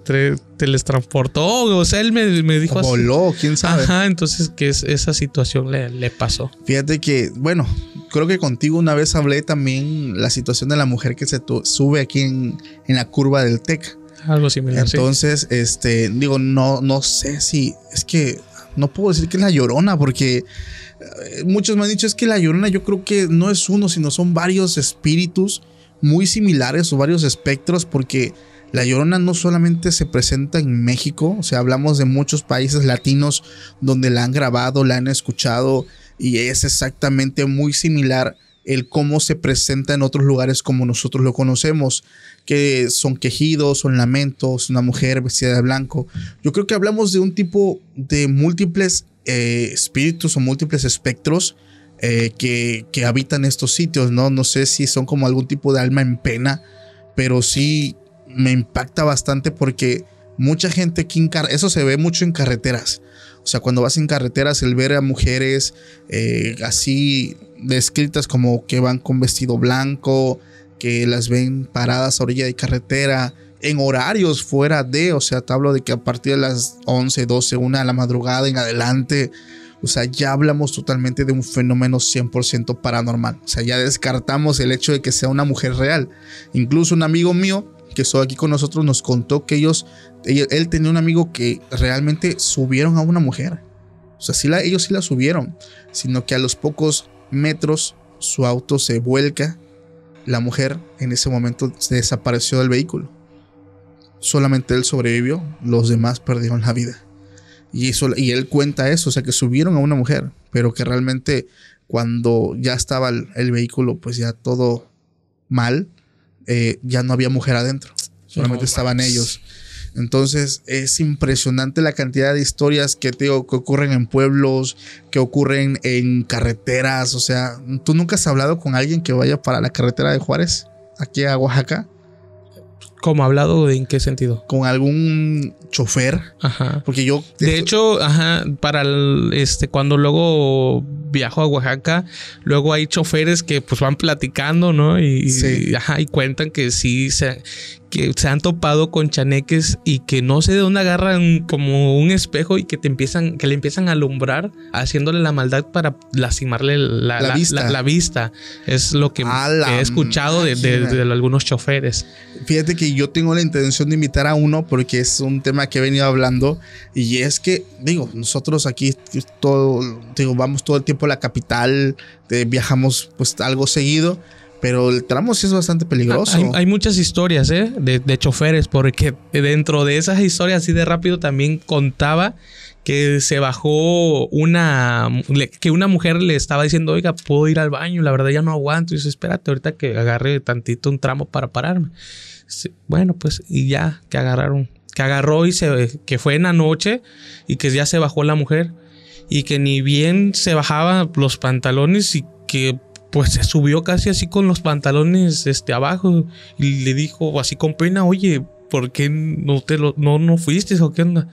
teletransportó? O sea, él me, dijo Voló, Voló, quién sabe. Ajá, entonces qué es, esa situación le, pasó. Fíjate que, bueno, creo que contigo una vez hablé también la situación de la mujer que se sube aquí en, la curva del TEC. Algo similar. Entonces, este, digo, no, no sé si es que no puedo decir que es la llorona, porque eh, muchos me han dicho es que la llorona yo creo que no es uno, sino son varios espíritus muy similares o varios espectros porque la Llorona no solamente se presenta en México, o sea, hablamos de muchos países latinos donde la han grabado, la han escuchado y es exactamente muy similar el cómo se presenta en otros lugares como nosotros lo conocemos, que son quejidos, son lamentos, una mujer vestida de blanco. Yo creo que hablamos de un tipo de múltiples eh, espíritus o múltiples espectros eh, que, habitan estos sitios, ¿no? No sé si son como algún tipo de alma en pena, pero sí me impacta bastante porque mucha gente que eso se ve mucho en carreteras. O sea, cuando vas en carreteras, el ver a mujeres eh, así descritas como que van con vestido blanco, que las ven paradas a orilla de carretera, en horarios fuera de, o sea, te hablo de que a partir de las 11, 12, 1 de la madrugada en adelante, o sea, ya hablamos totalmente de un fenómeno 100% paranormal. O sea, ya descartamos el hecho de que sea una mujer real. Incluso un amigo mío que estuvo aquí con nosotros nos contó que ellos, él tenía un amigo que realmente subieron a una mujer. O sea, la, ellos sí la subieron, sino que a los pocos metros su auto se vuelca. La mujer en ese momento se desapareció del vehículo. Solamente él sobrevivió, los demás perdieron la vida. Y, él cuenta eso, o sea, que subieron a una mujer, pero que realmente cuando ya estaba el, vehículo, pues ya todo mal, eh, ya no había mujer adentro, solamente estaban ellos. Entonces es impresionante la cantidad de historias que, te, que ocurren en pueblos, que ocurren en carreteras. O sea, ¿tú nunca has hablado con alguien que vaya para la carretera de Juárez, aquí a Oaxaca? ¿Cómo hablado? ¿En qué sentido? Con algún chofer. Ajá. Porque yo. De hecho, ajá, para el, este, cuando luego viajo a Oaxaca, luego hay choferes que pues van platicando, ¿no? sí. y, ajá, y cuentan que sí se que se han topado con chaneques y que no sé de dónde agarran como un espejo y que te empiezan, que le empiezan a alumbrar haciéndole la maldad para lastimarle la, la, vista. Es lo que, he escuchado de, algunos choferes. Fíjate que yo tengo la intención de invitar a uno porque es un tema que he venido hablando y es que, digo, nosotros aquí todo, digo, vamos todo el tiempo a la capital, eh, viajamos pues algo seguido pero el tramo sí es bastante peligroso. Ah, hay, muchas historias ¿eh? de, choferes, porque dentro de esas historias así de rápido también contaba que se bajó una, que una mujer le estaba diciendo, oiga, puedo ir al baño, la verdad ya no aguanto. Y dice, espérate, ahorita que agarre tantito un tramo para pararme. bueno, pues y ya, que agarraron, que agarró y se, que fue en la noche y que ya se bajó la mujer y que ni bien se bajaban los pantalones y que pues se subió casi así con los pantalones este, abajo y le dijo así con pena, oye, ¿por qué no, te lo, no, no fuiste o qué onda?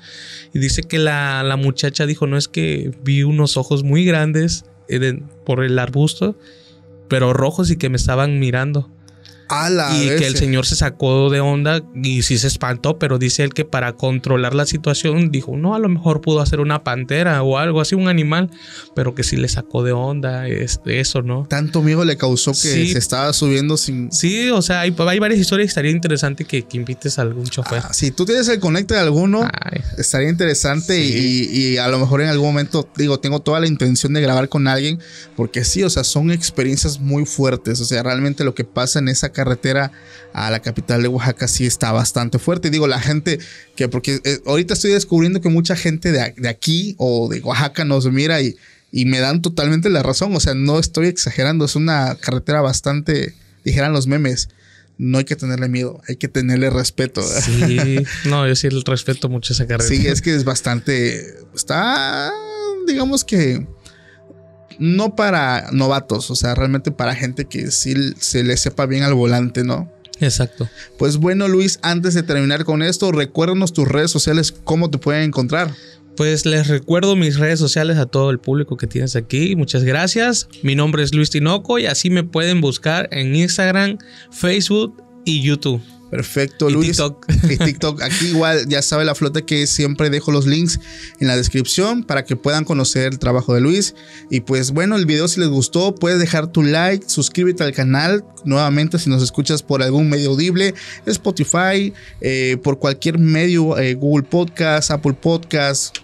Y dice que la, muchacha dijo, no es que vi unos ojos muy grandes eh, por el arbusto, pero rojos y que me estaban mirando y que el señor se sacó de onda y sí se espantó, pero dice él que para controlar la situación dijo, no, a lo mejor pudo hacer una pantera o algo así, un animal, pero que sí le sacó de onda es, este, eso, ¿no? Tanto miedo le causó que se estaba subiendo sin... Sí, o sea, hay, hay varias historias, estaría interesante que, invites a algún chofer. Ah, si tú tienes el conecto de alguno, estaría interesante y a lo mejor en algún momento, digo, tengo toda la intención de grabar con alguien, porque sí, o sea, son experiencias muy fuertes, o sea, realmente lo que pasa en esa carretera a la capital de Oaxaca sí está bastante fuerte. Digo, la gente que, porque eh, ahorita estoy descubriendo que mucha gente de, aquí o de Oaxaca nos mira y, y me dan totalmente la razón. O sea, no estoy exagerando, es una carretera bastante, dijeran los memes, no hay que tenerle miedo, hay que tenerle respeto. Sí, no, yo sí respeto mucho esa carretera. Sí, es que es bastante, está, digamos que no para novatos, o sea, realmente para gente que sí se le sepa bien al volante, ¿no? Exacto. Pues bueno, Luis, antes de terminar con esto, recuérdanos tus redes sociales, cómo te pueden encontrar. Pues les recuerdo mis redes sociales a todo el público que tienes aquí. Muchas gracias. Mi nombre es Luis Tinoco y así me pueden buscar en Instagram, Facebook y YouTube. Perfecto, Luis. TikTok. TikTok. Aquí igual ya sabe la flota que siempre dejo los links en la descripción para que puedan conocer el trabajo de Luis. Y pues bueno, el video si les gustó, puedes dejar tu like, suscríbete al canal. Nuevamente, si nos escuchas por algún medio audible, Spotify, eh, por cualquier medio, eh, Google Podcast, Apple Podcast,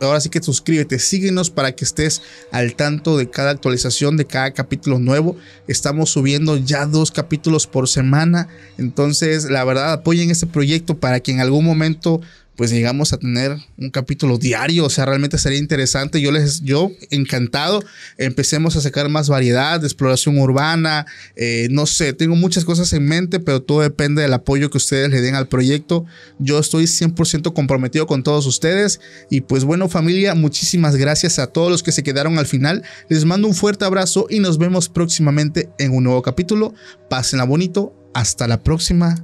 ahora sí que suscríbete, síguenos para que estés al tanto de cada actualización, de cada capítulo nuevo. Estamos subiendo ya dos capítulos por semana. Entonces, la verdad, apoyen este proyecto para que en algún momento pues llegamos a tener un capítulo diario, o sea, realmente sería interesante. Yo les, yo encantado, empecemos a sacar más variedad de exploración urbana, eh, no sé, tengo muchas cosas en mente, pero todo depende del apoyo que ustedes le den al proyecto. Yo estoy 100% comprometido con todos ustedes y pues bueno familia, muchísimas gracias a todos los que se quedaron al final. Les mando un fuerte abrazo y nos vemos próximamente en un nuevo capítulo. Pásenla bonito. Hasta la próxima.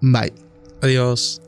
Bye. Adiós.